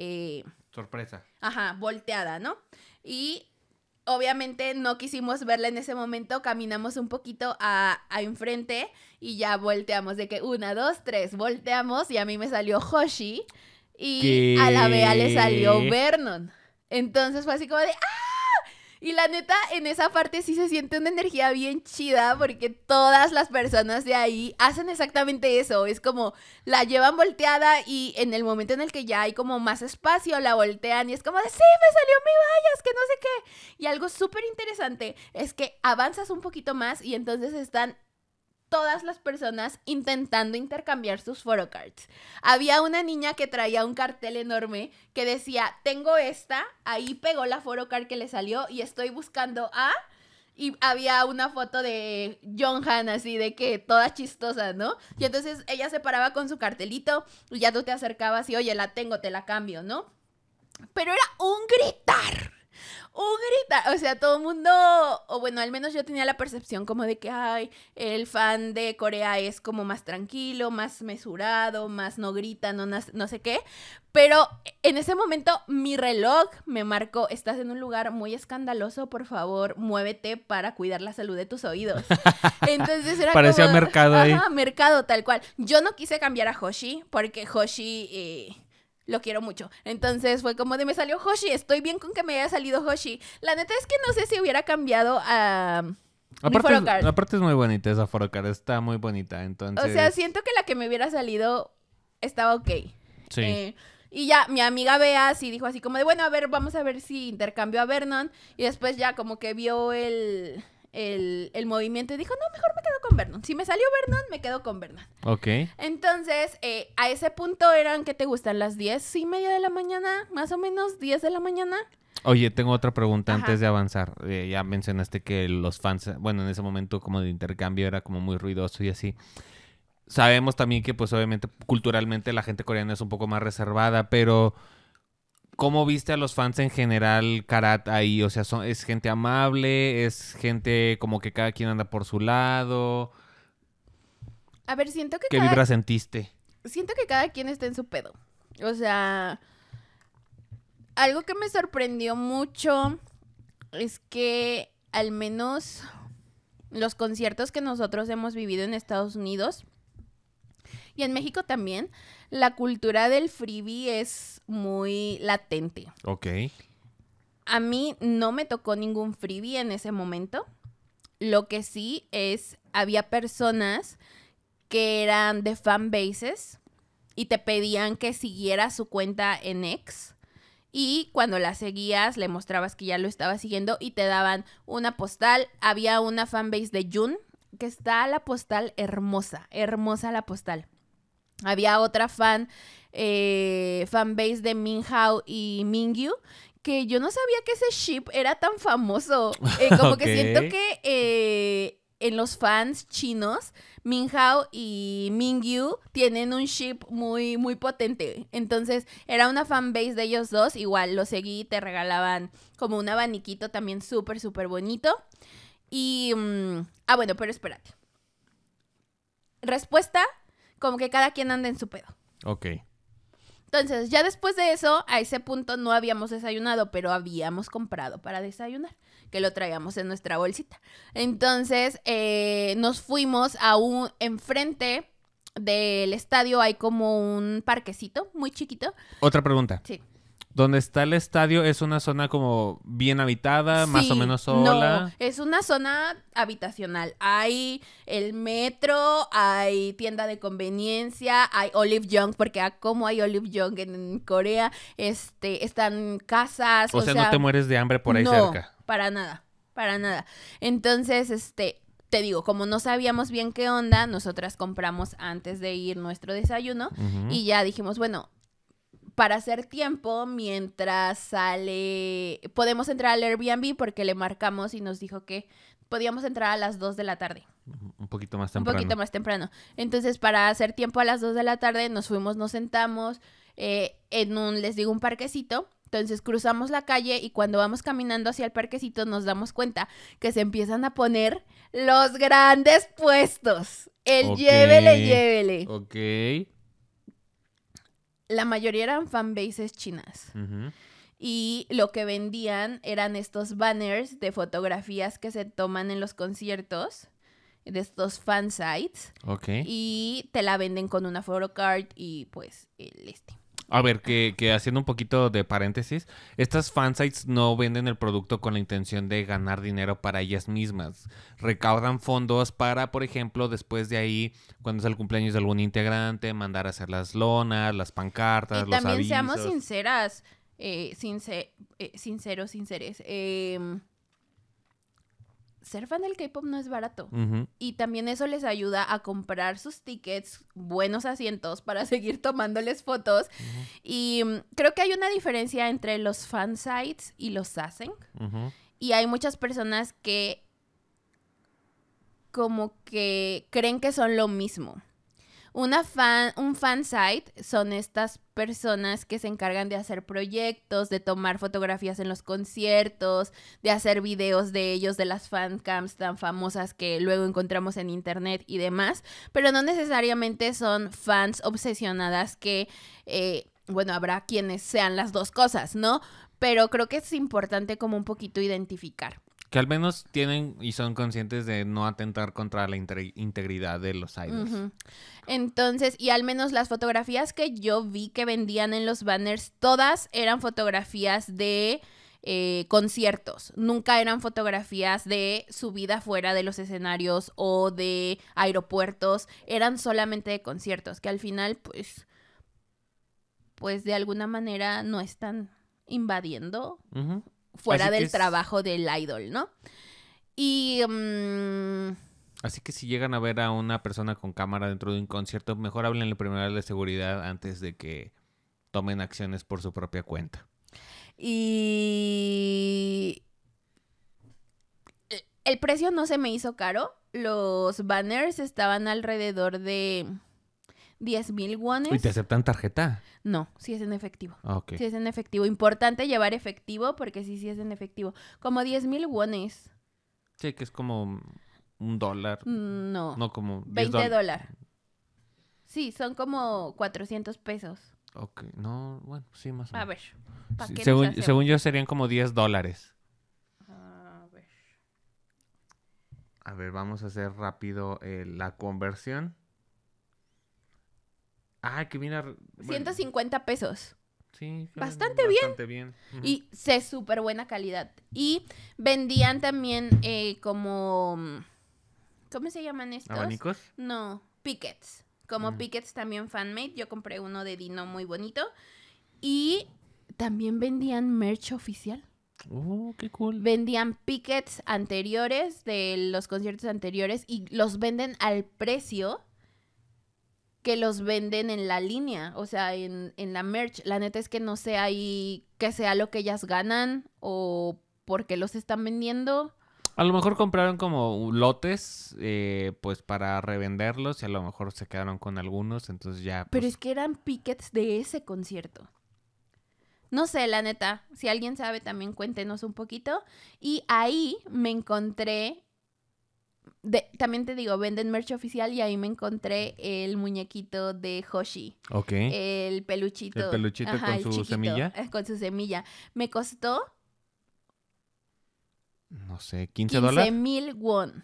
eh, Sorpresa. Ajá, volteada, ¿no? Y obviamente no quisimos verla en ese momento, caminamos un poquito a, enfrente y ya volteamos de que una, dos, tres, volteamos y a mí me salió Hoshi y a la Bea le salió Vernon. Entonces fue así como de ¡ah! Y la neta, en esa parte sí se siente una energía bien chida porque todas las personas de ahí hacen exactamente eso. Es como la llevan volteada y en el momento en el que ya hay como más espacio, la voltean y es como de, sí, me salió mi vallas, que no sé qué. Y algo súper interesante es que avanzas un poquito más y entonces están todas las personas intentando intercambiar sus photocards. Había una niña que traía un cartel enorme que decía, tengo esta, ahí pegó la photocard que le salió y estoy buscando a... Y había una foto de John Han, así de que toda chistosa, ¿no? Y entonces ella se paraba con su cartelito y ya tú te acercabas y, oye, la tengo, te la cambio, ¿no? Pero era un gritar un grita, o sea, todo el mundo, o bueno, al menos yo tenía la percepción como de que, ay, el fan de Corea es como más tranquilo, más mesurado, más no grita, no, no sé qué, pero en ese momento mi reloj me marcó, estás en un lugar muy escandaloso, por favor, muévete para cuidar la salud de tus oídos. [LAUGHS] Entonces era Parecía mercado ahí. Ajá, mercado, tal cual. Yo no quise cambiar a Hoshi, porque Hoshi... Eh, lo quiero mucho. Entonces fue como de me salió Hoshi, estoy bien con que me haya salido Hoshi. La neta es que no sé si hubiera cambiado a... Aparte, es, aparte es muy bonita esa Card, está muy bonita, entonces... O sea, siento que la que me hubiera salido estaba ok. Sí. Eh, y ya mi amiga Bea así dijo así como de, bueno, a ver, vamos a ver si intercambio a Vernon. Y después ya como que vio el el, movimiento y dijo, no, mejor me quedo con Vernon. Si me salió Vernon, me quedo con Vernon. Ok. Entonces, eh, a ese punto eran, que te gustan? Las diez y media de la mañana, más o menos, diez de la mañana. Oye, tengo otra pregunta antes de avanzar. Eh, ya mencionaste que los fans, bueno, en ese momento como de intercambio era como muy ruidoso y así. Sabemos también que pues obviamente culturalmente la gente coreana es un poco más reservada, pero... ¿Cómo viste a los fans en general, Karat, ahí? O sea, ¿es gente amable? ¿Es gente como que cada quien anda por su lado? A ver, siento que. ¿Qué vibra sentiste? Siento que cada quien está en su pedo. O sea. Algo que me sorprendió mucho es que al menos los conciertos que nosotros hemos vivido en Estados Unidos y en México también, la cultura del freebie es muy latente. Ok. A mí no me tocó ningún freebie en ese momento. Lo que sí es, había personas que eran de fanbases y te pedían que siguieras su cuenta en X. Y cuando la seguías, le mostrabas que ya lo estaba siguiendo y te daban una postal. Había una fanbase de Jun, que está la postal hermosa, hermosa la postal. Había otra fan, eh, fanbase de Minhao y Mingyu, que yo no sabía que ese ship era tan famoso. Eh, [LAUGHS] como que siento que eh, en los fans chinos, Minhao y Mingyu tienen un ship muy, muy potente. Entonces, era una fanbase de ellos dos. Igual lo seguí te regalaban como un abaniquito también súper, súper bonito. Y. Mm, ah, bueno, pero espérate. Respuesta como que cada quien anda en su pedo. Ok. Entonces, ya después de eso, a ese punto no habíamos desayunado, pero habíamos comprado para desayunar, que lo traíamos en nuestra bolsita. Entonces, eh, nos fuimos a un, enfrente del estadio hay como un parquecito muy chiquito. Otra pregunta. Sí donde está el estadio es una zona como bien habitada, más o menos sola. No, es una zona habitacional. Hay el metro, hay tienda de conveniencia, hay Olive Young, porque ah, como hay Olive Young en Corea, este, están casas. O, sea, no te mueres de hambre por ahí no, cerca. Para nada, para nada. Entonces, este, te digo, como no sabíamos bien qué onda, nosotras compramos antes de ir nuestro desayuno y ya dijimos, bueno, para hacer tiempo mientras sale, podemos entrar al Airbnb porque le marcamos y nos dijo que podíamos entrar a las 2 de la tarde. Un poquito más temprano. Un poquito más temprano. Entonces, para hacer tiempo a las 2 de la tarde, nos fuimos, nos sentamos eh, en un, les digo, un parquecito. Entonces cruzamos la calle y cuando vamos caminando hacia el parquecito nos damos cuenta que se empiezan a poner los grandes puestos. El llévele, llévele. Ok la mayoría eran fanbases chinas. Y lo que vendían eran estos banners de fotografías que se toman en los conciertos de estos fan sites. Ok. Y te la venden con una photocard y pues listo a ver, que, que, haciendo un poquito de paréntesis, estas fansites no venden el producto con la intención de ganar dinero para ellas mismas. Recaudan fondos para, por ejemplo, después de ahí, cuando es el cumpleaños de algún integrante, mandar a hacer las lonas, las pancartas, y también seamos sinceras, eh, eh, sinceros, sinceres. Em, ser fan del K-pop no es barato. Y también eso les ayuda a comprar sus tickets, buenos asientos para [LAUGHS] seguir tomándoles fotos. Y mm, creo que hay una diferencia entre los fan sites y los hacen Y hay muchas personas que como que creen que son lo mismo. Una fan, un fan site son estas personas que se encargan de hacer proyectos, de tomar fotografías en los conciertos, de hacer videos de ellos, de las fancams tan famosas que luego encontramos en internet y demás, pero no necesariamente son fans obsesionadas que, eh, bueno, habrá quienes sean las dos cosas, ¿no? Pero creo que es importante como un poquito identificar que al menos tienen y son conscientes de no atentar contra la integridad de los idols. Entonces, y al menos las fotografías que yo vi que vendían en los banners, todas eran fotografías de eh, conciertos. Nunca eran fotografías de su vida fuera de los escenarios o de aeropuertos. Eran solamente de conciertos, que al final, pues, pues de alguna manera no están invadiendo fuera del trabajo del idol, ¿no? Y... Mm, Así que si llegan a ver a una persona con cámara dentro de un concierto, mejor háblenle primero de seguridad antes de que tomen acciones por su propia cuenta. Y eh, el precio no se me hizo caro. Los banners estaban alrededor de 10 mil wones. ¿Y te aceptan tarjeta? No, si es en efectivo. Ah, si es en efectivo. Importante llevar efectivo porque sí, sí es en efectivo. Como 10 mil wones. Sí, que es como un dólar. Mm, no. No, como... 20 dólares. Sí, son como 400 pesos. Ok, no, bueno, sí, más o menos. A ver. según, según yo serían como 10 dólares. A ver. A ver, vamos a hacer rápido eh, la conversión. Ah, que viene... 150 pesos. Sí, Bastante bien. bastante, bien. Y sé súper buena calidad. Y vendían también eh, como... ¿Cómo se llaman estos? ¿Abanicos? No, pickets. Como mm. pickets también fanmade. Yo compré uno de Dino muy bonito. Y también vendían merch oficial. Oh, qué cool. Vendían pickets anteriores de los conciertos anteriores y los venden al precio que los venden en la línea, o sea, en, la merch. La neta es que no sé ahí qué sea lo que ellas ganan o por qué los están vendiendo. A lo mejor compraron como lotes, eh, pues para revenderlos y a lo mejor se quedaron con algunos, entonces ya. Pero pues es que eran pickets de ese concierto. No sé, la neta. Si alguien sabe, también cuéntenos un poquito. Y ahí me encontré también te digo, venden merch oficial y ahí me encontré el muñequito de Hoshi. Ok. El peluchito. El peluchito con su semilla. Eh, con su semilla. Me costó. No sé, 15 dólares. mil won.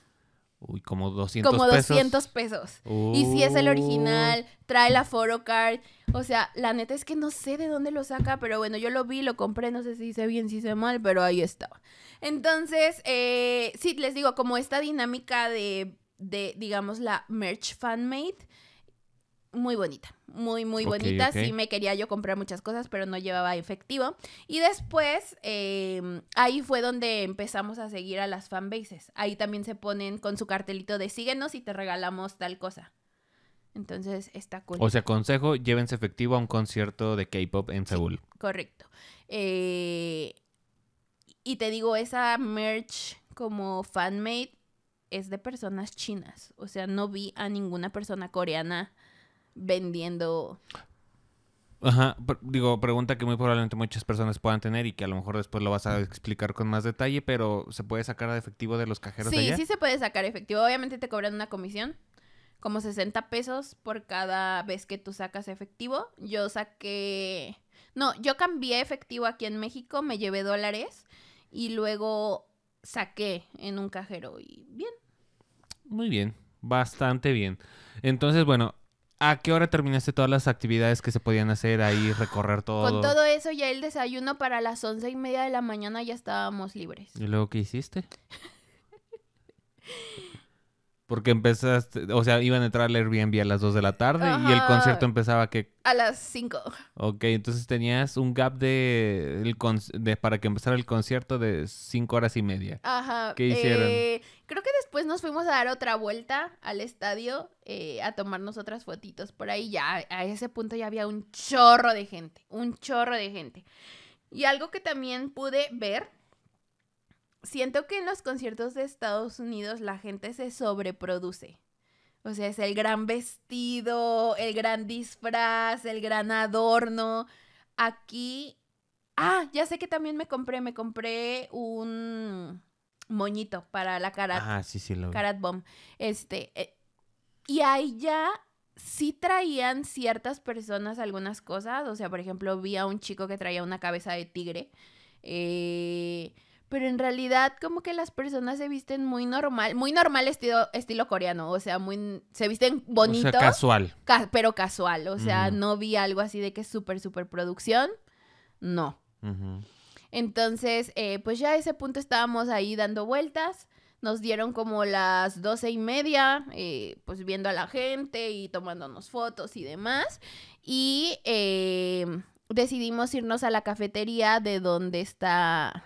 Uy, como 200 pesos. Como 200 pesos. Y si es el uh. original, trae la card O sea, la neta es que no sé de dónde lo saca, pero bueno, yo lo vi, lo compré, no sé si hice bien, si hice mal, pero ahí estaba. Entonces, eh, sí, les digo, como esta dinámica de, de digamos, la merch fanmade muy bonita, muy, muy bonita. Sí me quería yo comprar muchas cosas, pero no llevaba efectivo. Y después, em, ahí fue donde empezamos a seguir a las fanbases. Ahí también se ponen con su cartelito de síguenos y te regalamos tal cosa. Entonces está cool. O sea, consejo, llévense efectivo a un concierto de K-pop en Seúl. correcto. Eh, y te digo, esa merch como fanmate es de personas chinas. O sea, no vi a ninguna persona coreana vendiendo. Ajá, digo, pregunta que muy probablemente muchas personas puedan tener y que a lo mejor después lo vas a explicar con más detalle, pero ¿se puede sacar efectivo de los cajeros? Sí, sí se puede sacar efectivo. Obviamente te cobran una comisión, como 60 pesos por cada vez que tú sacas efectivo. Yo saqué... No, yo cambié efectivo aquí en México, me llevé dólares y luego saqué en un cajero y bien. Muy bien, bastante bien. Entonces, bueno, ¿A qué hora terminaste todas las actividades que se podían hacer ahí, [GASPS] recorrer todo? Con todo eso ya el desayuno para las once y media de la mañana ya estábamos libres. ¿Y luego qué hiciste? Porque empezaste, o sea, iban a entrar al Airbnb a las dos de la tarde y el concierto empezaba qué? a las cinco. Ok, entonces tenías un gap de, para que empezara el concierto de cinco horas y media. Ajá. ¿Qué hicieron? Eh, Creo que después nos fuimos a dar otra vuelta al estadio eh, a tomarnos otras fotitos. Por ahí ya, a ese punto ya había un chorro de gente, un chorro de gente. Y algo que también pude ver, siento que en los conciertos de Estados Unidos la gente se sobreproduce. O sea, es el gran vestido, el gran disfraz, el gran adorno. Aquí... Ah, ya sé que también me compré, me compré un moñito para la cara. Ah, sí, sí, lo Bomb. Este, eh, y ahí ya sí traían ciertas personas algunas cosas. O sea, por ejemplo, vi a un chico que traía una cabeza de tigre. Eh, pero en realidad como que las personas se visten muy normal, muy normal estilo, estilo coreano, o sea, muy se visten bonito. O sea, casual. pero casual, o sea, no vi algo así de que es súper, súper producción, no. Entonces, eh, pues ya a ese punto estábamos ahí dando vueltas. Nos dieron como las doce y media, eh, pues viendo a la gente y tomándonos fotos y demás. Y eh, decidimos irnos a la cafetería de donde está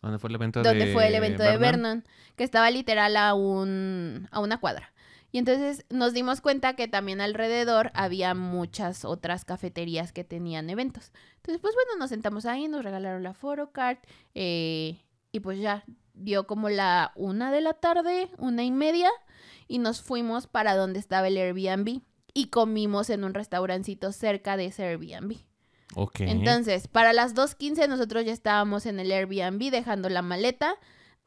donde fue el evento, de, fue el evento Vernon? de Vernon? Que estaba literal a, un, a una cuadra. Y entonces nos dimos cuenta que también alrededor había muchas otras cafeterías que tenían eventos. Entonces, pues bueno, nos sentamos ahí, nos regalaron la photocard eh, y pues ya dio como la una de la tarde, una y media, y nos fuimos para donde estaba el Airbnb y comimos en un restaurancito cerca de ese Airbnb. Ok. Entonces, para las 2.15 nosotros ya estábamos en el Airbnb dejando la maleta,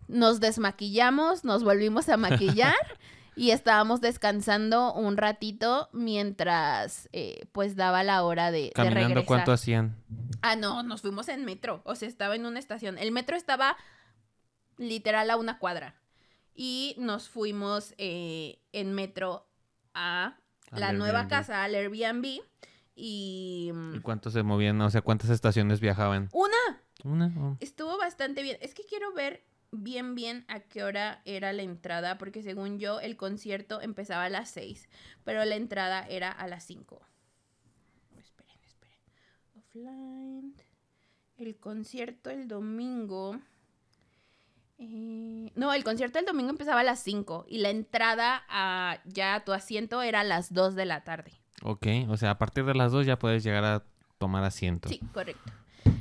nos desmaquillamos, nos volvimos a maquillar. [LAUGHS] y estábamos descansando un ratito mientras eh, pues daba la hora de, Caminando, de ¿Cuánto hacían? Ah, no, nos fuimos en metro, o sea, estaba en una estación. El metro estaba literal a una cuadra y nos fuimos eh, en metro a la nueva casa, al Airbnb. Y... Mm, ¿Y cuántos se movían? O sea, ¿cuántas estaciones viajaban? Una. Una. Oh. Estuvo bastante bien. Es que quiero ver bien bien a qué hora era la entrada, porque según yo el concierto empezaba a las 6, pero la entrada era a las 5. Esperen, esperen. Offline. El concierto el domingo. Eh, no, el concierto el domingo empezaba a las 5 y la entrada a ya a tu asiento era a las 2 de la tarde. Ok, o sea, a partir de las 2 ya puedes llegar a tomar asiento. Sí, correcto.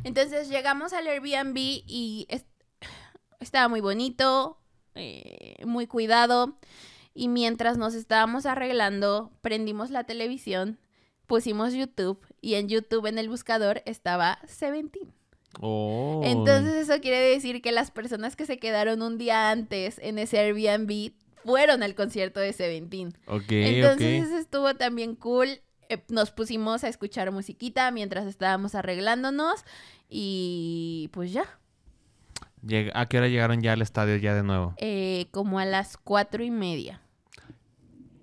Entonces llegamos al Airbnb y estaba muy bonito, eh, muy cuidado. Y mientras nos estábamos arreglando, prendimos la televisión, pusimos YouTube y en YouTube en el buscador estaba Seventeen. Oh. Entonces eso quiere decir que las personas que se quedaron un día antes en ese Airbnb fueron al concierto de Seventeen. Entonces estuvo también cool. Eh, nos pusimos a escuchar musiquita mientras estábamos arreglándonos y pues ya. ¿A qué hora llegaron ya al estadio ya de nuevo? Eh, como a las cuatro y media.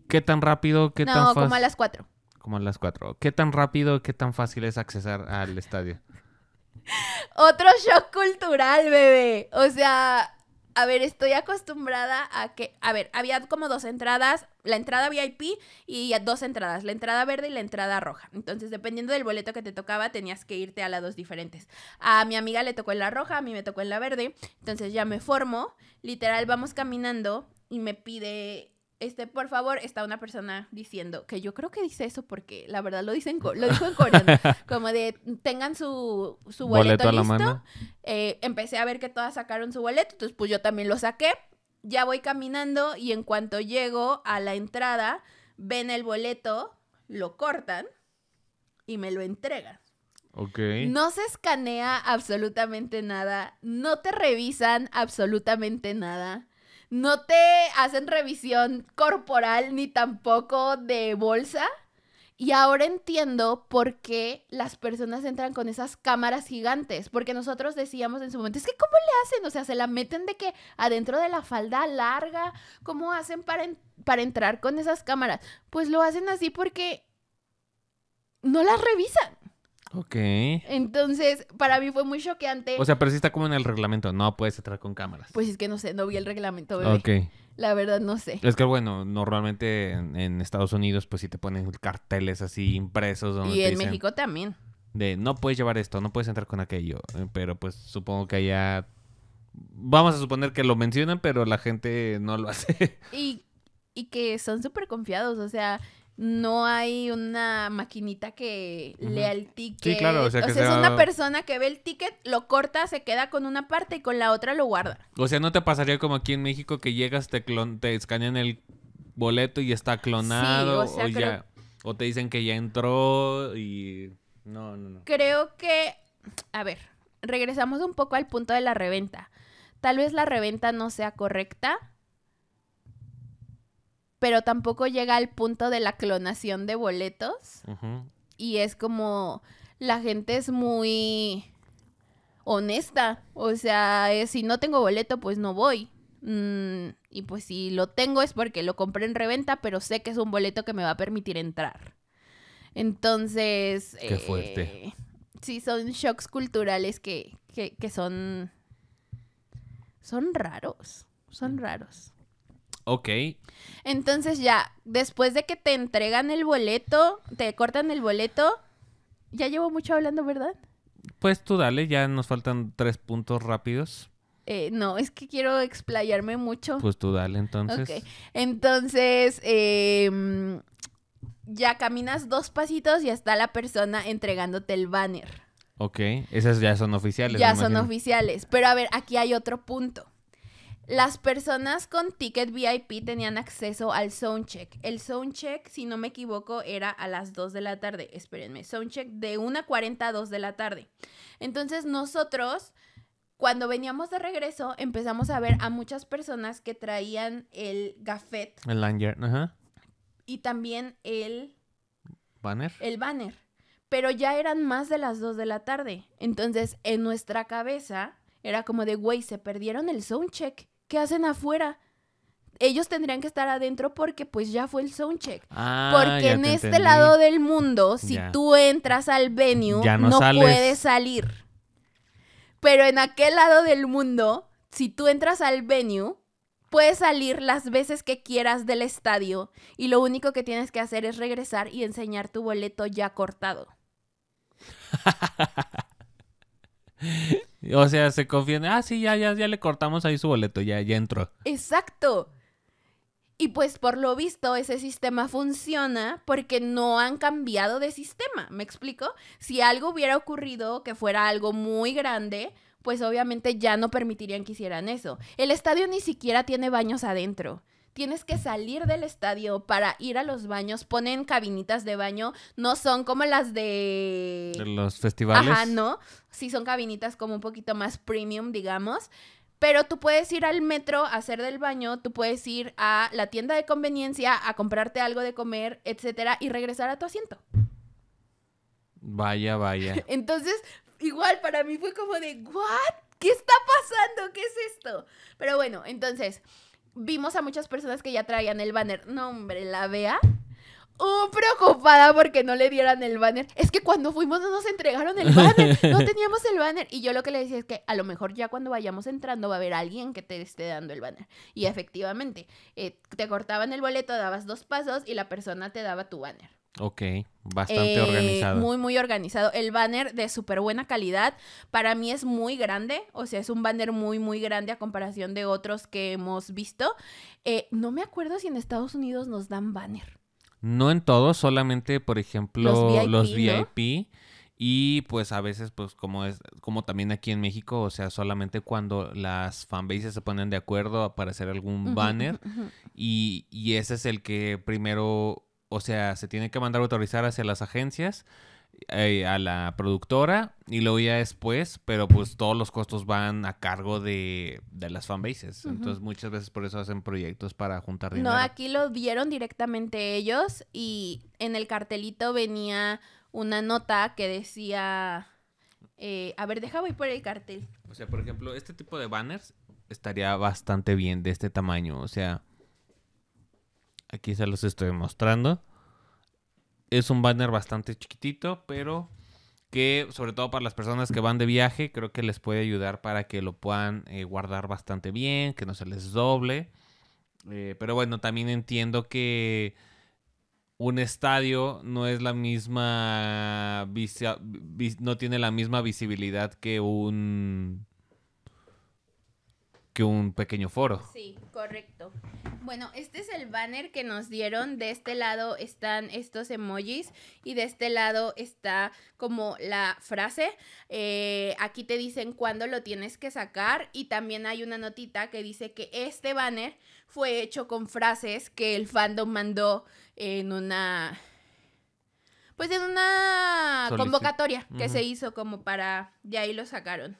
¿Qué tan rápido, qué tan fácil? como a las cuatro. Como a las cuatro. ¿Qué tan rápido, qué tan fácil es accesar al estadio? [LAUGHS] Otro shock cultural, bebé. O sea, a ver, estoy acostumbrada a que, a ver, había como dos entradas, la entrada VIP y dos entradas, la entrada verde y la entrada roja. Entonces, dependiendo del boleto que te tocaba, tenías que irte a las dos diferentes. A mi amiga le tocó en la roja, a mí me tocó en la verde. Entonces ya me formo, literal, vamos caminando y me pide este, por favor, está una persona diciendo que yo creo que dice eso porque la verdad lo dicen dijo en coreano, [LAUGHS] como de tengan su, boleto, listo. Eh, empecé a ver que todas sacaron su boleto, entonces pues yo también lo saqué. Ya voy caminando y en cuanto llego a la entrada, ven el boleto, lo cortan y me lo entregan. Okay. No se escanea absolutamente nada, no te revisan absolutamente nada no te hacen revisión corporal ni tampoco de bolsa. Y ahora entiendo por qué las personas entran con esas cámaras gigantes, porque nosotros decíamos en su momento, es que ¿cómo le hacen? O sea, se la meten de que adentro de la falda larga, ¿cómo hacen para, para entrar con esas cámaras? Pues lo hacen así porque no las revisan. Ok. Entonces, para mí fue muy choqueante. O sea, pero sí está como en el reglamento, no puedes entrar con cámaras. Pues es que no sé, no vi el reglamento, bebé. Ok. La verdad no sé. Es que bueno, normalmente en, Estados Unidos pues sí te ponen carteles así impresos. y en México también. De no puedes llevar esto, no puedes entrar con aquello. Eh, pero pues supongo que allá... Vamos a suponer que lo mencionan, pero la gente no lo [LAUGHS] hace. Y, y que son súper confiados, o sea, no hay una maquinita que lea el ticket. Sí, claro, o sea, que es una persona que ve el ticket, lo corta, se queda con una parte y con la otra lo guarda. O sea, ¿no te pasaría como aquí en México que llegas, te, clon... te escanean el boleto y está clonado? ya... o te dicen que ya entró y... No, no, no. Creo que... A ver, regresamos un poco al punto de la reventa. Tal vez la reventa no sea correcta, pero tampoco llega al punto de la clonación de boletos. Y es como la gente es muy honesta. O sea, si no tengo boleto, pues no voy. Mm, y pues si lo tengo es porque lo compré en reventa, pero sé que es un boleto que me va a permitir entrar. Entonces... Qué fuerte. Eh, sí, son shocks culturales que, que, que son... Son raros, son mm. raros. Ok. Entonces ya, después de que te entregan el boleto, te cortan el boleto, ya llevo mucho hablando, ¿verdad? Pues tú dale, ya nos faltan tres puntos rápidos. Eh, no, es que quiero explayarme mucho. Pues tú dale entonces. Ok, entonces em, ya caminas dos pasitos y está la persona entregándote el banner. Ok, esas ya son oficiales. Ya son oficiales, pero a ver, aquí hay otro punto. Las personas con ticket VIP tenían acceso al soundcheck. El soundcheck, si no me equivoco, era a las 2 de la tarde. Espérenme, soundcheck de 1.40 a 2 de la tarde. Entonces nosotros, cuando veníamos de regreso, empezamos a ver a muchas personas que traían el gafet. El lanyard, ajá. Y también el... Banner. El banner. Pero ya eran más de las 2 de la tarde. Entonces, en nuestra cabeza, era como de, güey, se perdieron el soundcheck. ¿qué hacen afuera? Ellos tendrían que estar adentro porque pues ya fue el soundcheck. check. Ah, porque en este lado del mundo, si tú entras al venue, no, no puedes salir. Pero en aquel lado del mundo, si tú entras al venue, puedes salir las veces que quieras del estadio y lo único que tienes que hacer es regresar y enseñar tu boleto ya cortado. [LAUGHS] O sea, se confían, ah, sí, ya, ya, ya le cortamos ahí su boleto, ya, ya entró. Exacto. Y pues por lo visto ese sistema funciona porque no han cambiado de sistema, ¿me explico? Si algo hubiera ocurrido que fuera algo muy grande, pues obviamente ya no permitirían que hicieran eso. El estadio ni siquiera tiene baños adentro tienes que salir del estadio para ir a los baños, ponen cabinitas de baño, no son como las de... De los festivales. Ajá, ¿no? Sí, son cabinitas como un poquito más premium, digamos. Pero tú puedes ir al metro a hacer del baño, tú puedes ir a la tienda de conveniencia a comprarte algo de comer, etcétera, y regresar a tu asiento. Vaya, vaya. [LAUGHS] Entonces, igual para mí fue como de, ¿Qué está pasando? ¿Qué es esto? Pero bueno, entonces, vimos a muchas personas que ya traían el banner. No, hombre, la vea. Uh, preocupada porque no le dieran el banner. Es que cuando fuimos no nos entregaron el banner, no [LAUGHS] teníamos el banner. Y yo lo que le decía es que a lo mejor ya cuando vayamos entrando va a haber alguien que te esté dando el banner. Y efectivamente, eh, te cortaban el boleto, dabas dos pasos y la persona te daba tu banner. Ok, bastante eh, organizado. Muy, muy organizado. El banner de súper buena calidad. Para mí es muy grande. O sea, es un banner muy, muy grande a comparación de otros que hemos visto. Eh, no me acuerdo si en Estados Unidos nos dan banner. No en todos, solamente, por ejemplo, los VIP. Y pues a veces, pues como es, como también aquí en México, o sea, solamente cuando las fanbases se ponen de acuerdo para hacer algún banner. Y, y ese es el que primero o sea, se tiene que mandar autorizar hacia las agencias, eh, a la productora y luego ya después, pero pues todos los costos van a cargo de, las fanbases. Entonces muchas veces por eso hacen proyectos para juntar dinero. No, aquí lo vieron directamente ellos y en el cartelito venía una nota que decía... Eh, a ver, déjame voy por el cartel. O sea, por ejemplo, este tipo de banners estaría bastante bien de este tamaño. O sea, Aquí se los estoy mostrando. Es un banner bastante chiquitito, pero que sobre todo para las personas que van de viaje, creo que les puede ayudar para que lo puedan eh, guardar bastante bien, que no se les doble. Eh, pero bueno, también entiendo que un estadio no es la misma, no tiene la misma visibilidad que un que un pequeño foro. Sí, correcto. Bueno, este es el banner que nos dieron. De este lado están estos emojis y de este lado está como la frase. Eh, aquí te dicen cuándo lo tienes que sacar y también hay una notita que dice que este banner fue hecho con frases que el fandom mandó en una... Pues en una convocatoria que se hizo como para... De ahí lo sacaron.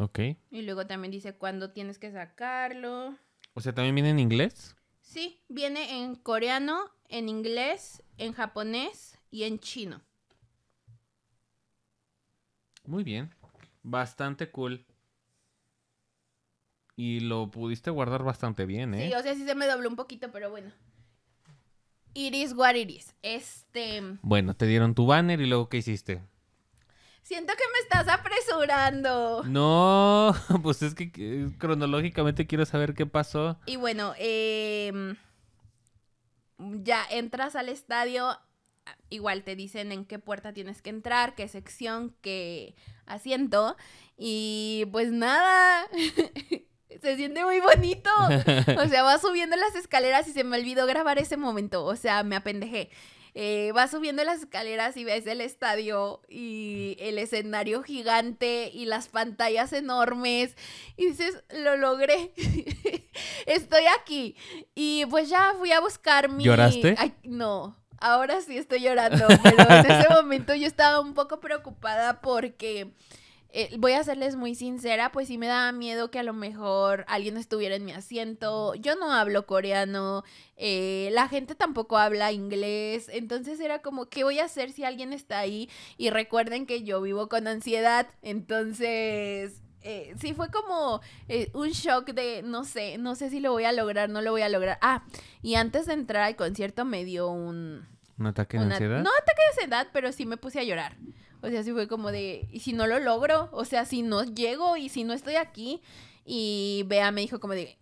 Ok. Y luego también dice cuándo tienes que sacarlo. O sea, ¿también viene en inglés? Sí, viene en coreano, en inglés, en japonés y en chino. Muy bien. Bastante cool. Y lo pudiste guardar bastante bien, ¿eh? Sí, o sea, sí se me dobló un poquito, pero bueno. Iris what iris. Este. Bueno, te dieron tu banner y luego ¿qué hiciste? Siento que me estás apresurando. No, [LAUGHS] pues es que cronológicamente quiero saber qué pasó. Y bueno, em, ya entras al estadio, igual te dicen en qué puerta tienes que entrar, qué sección, qué asiento. Y pues nada. [LAUGHS] se siente muy bonito. [LAUGHS] O sea, va subiendo las escaleras y se me olvidó grabar ese momento. O sea, me apendejé eh, vas subiendo las escaleras y ves el estadio y el escenario gigante y las pantallas enormes y dices, lo logré, [LAUGHS] estoy aquí. Y pues ya fui a buscar mi... ¿Lloraste? no. Ahora sí estoy llorando, [LAUGHS] pero en ese momento yo estaba un poco preocupada porque eh, voy a serles muy sincera, pues sí me daba miedo que a lo mejor alguien estuviera en mi asiento. Yo no hablo coreano, eh, la gente tampoco habla inglés, entonces era como, ¿qué voy a hacer si alguien está ahí? Y recuerden que yo vivo con ansiedad, entonces... Eh, sí fue como un shock de no sé, no sé si lo voy a lograr, no lo voy a lograr. Ah, y antes de entrar al concierto me dio un... ¿Un ataque de ansiedad? No ataque de ansiedad, pero sí me puse a llorar. O sea, sí fue como de, ¿y si no lo logro? O sea, si no llego y si no estoy aquí. Y Bea me dijo como de,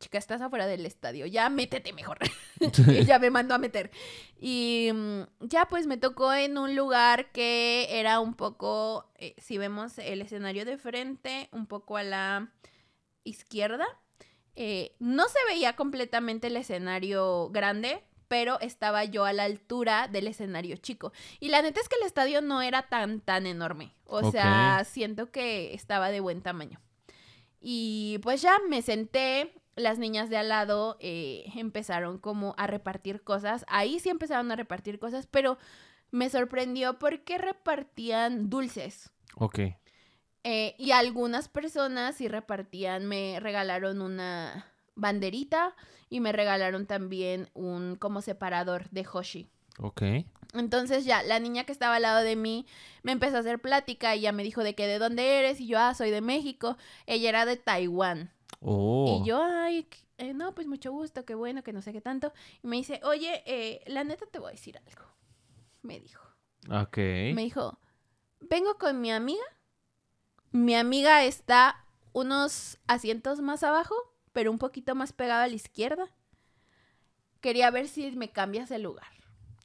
chica, estás afuera del estadio, ya métete mejor. [LAUGHS] y ya me mandó a meter. Y mm, ya pues me tocó en un lugar que era un poco, eh, si vemos el escenario de frente, un poco a la izquierda. Eh, no se veía completamente el escenario grande pero estaba yo a la altura del escenario chico. Y la neta es que el estadio no era tan, tan enorme. O sea, siento que estaba de buen tamaño. Y pues ya me senté, las niñas de al lado eh, empezaron como a repartir cosas. Ahí sí empezaron a repartir cosas, pero me sorprendió porque repartían dulces. Ok. Eh, y algunas personas sí repartían, me regalaron una banderita y me regalaron también un como separador de Hoshi. Ok. Entonces ya, la niña que estaba al lado de mí me empezó a hacer plática y ya me dijo de que de dónde eres y yo, ah, soy de México. Ella era de Taiwán. Oh. Y yo, ay, eh, no, pues mucho gusto, qué bueno, que no sé qué tanto. Y me dice, oye, eh, la neta te voy a decir algo. Me dijo. Ok. Me dijo, vengo con mi amiga. Mi amiga está unos asientos más abajo pero un poquito más pegada a la izquierda. Quería ver si me cambias el lugar.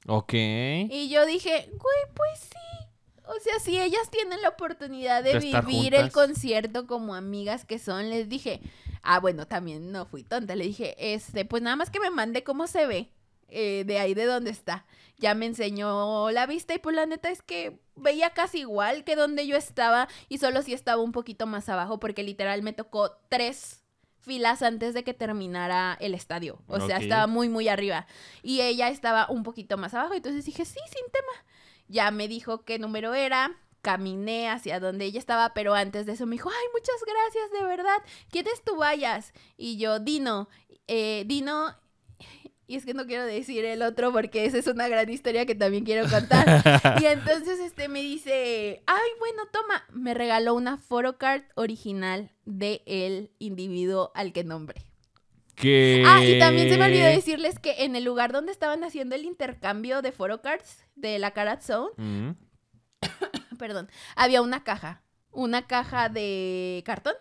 Ok. Y yo dije, güey, pues sí. O sea, si ellas tienen la oportunidad de, vivir el concierto como amigas que son, les dije, ah, bueno, también no fui tonta, le dije, este, pues nada más que me mande cómo se ve, eh, de ahí de dónde está. Ya me enseñó la vista y pues la neta es que veía casi igual que donde yo estaba y solo si estaba un poquito más abajo porque literal me tocó tres filas antes de que terminara el estadio. O sea, estaba muy, muy arriba. Y ella estaba un poquito más abajo. Entonces dije, sí, sin tema. Ya me dijo qué número era. Caminé hacia donde ella estaba, pero antes de eso me dijo, ay, muchas gracias, de verdad. ¿Quieres tú vayas? Y yo, Dino, eh, Dino y es que no quiero decir el otro porque esa es una gran historia que también quiero contar. [LAUGHS] y entonces este me dice, ay, bueno, toma, me regaló una card original de el individuo al que nombré. Ah, y también se me olvidó decirles que en el lugar donde estaban haciendo el intercambio de cards de la Carat Zone, mm. [COUGHS] perdón, había una caja, una caja de cartón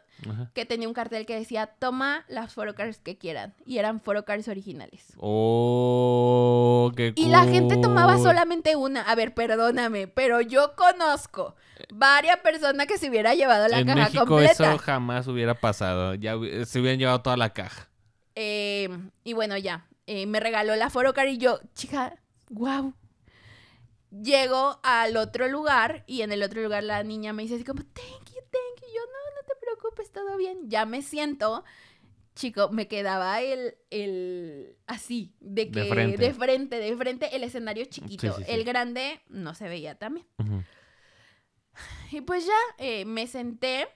que tenía un cartel que decía, toma las forocars que quieran. Y eran forocars originales. ¡Oh, qué cool. Y la gente tomaba solamente una. A ver, perdóname, pero yo conozco varias personas que se hubiera llevado la en caja México Eso jamás hubiera pasado. Ya se hubieran llevado toda la caja. Em, y bueno, ya. Eh, me regaló la forocar y yo, chica, wow. Llego al otro lugar y en el otro lugar la niña me dice así como, thank you, pues todo bien, ya me siento. Chico, me quedaba el, el así, de que de frente, de frente, el escenario chiquito. El grande no se veía también. [SIGHS] Y pues ya eh, me senté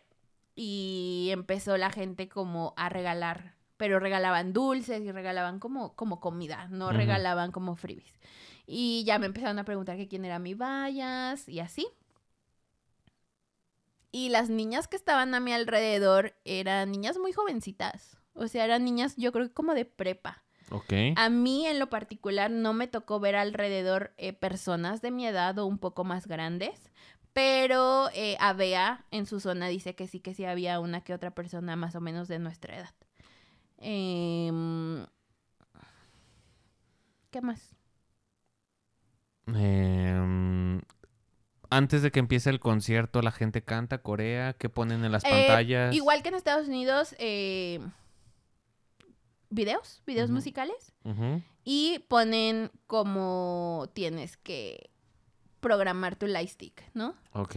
y empezó la gente como a regalar, pero regalaban dulces y regalaban como, como comida, no regalaban como freebies. Y ya me empezaron a preguntar que quién era mi vallas y así. Y las niñas que estaban a mi alrededor eran niñas muy jovencitas. O sea, eran niñas, yo creo que como de prepa. Ok. A mí en lo particular no me tocó ver alrededor eh, personas de mi edad o un poco más grandes. Pero eh, en su zona dice que sí, que sí había una que otra persona más o menos de nuestra edad. Em, ¿Qué más? Eh, antes de que empiece el concierto, la gente canta Corea, ¿qué ponen en las eh, pantallas? Igual que en Estados Unidos, eh, videos, videos musicales. Y ponen como tienes que programar tu lightstick, ¿no? Ok.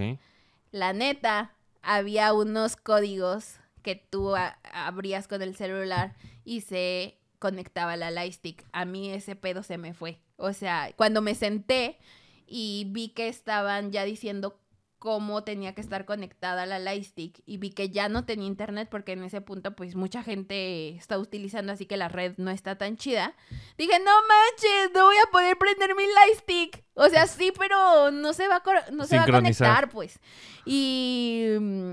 La neta, había unos códigos que tú abrías con el celular y se conectaba la lightstick. A mí ese pedo se me fue. O sea, cuando me senté y vi que estaban ya diciendo cómo tenía que estar conectada la Lightstick y vi que ya no tenía internet porque en ese punto pues mucha gente está utilizando así que la red no está tan chida. Dije, no manches, no voy a poder prender mi Lightstick. O sea, sí, pero no se va a, conectar pues. Y mm,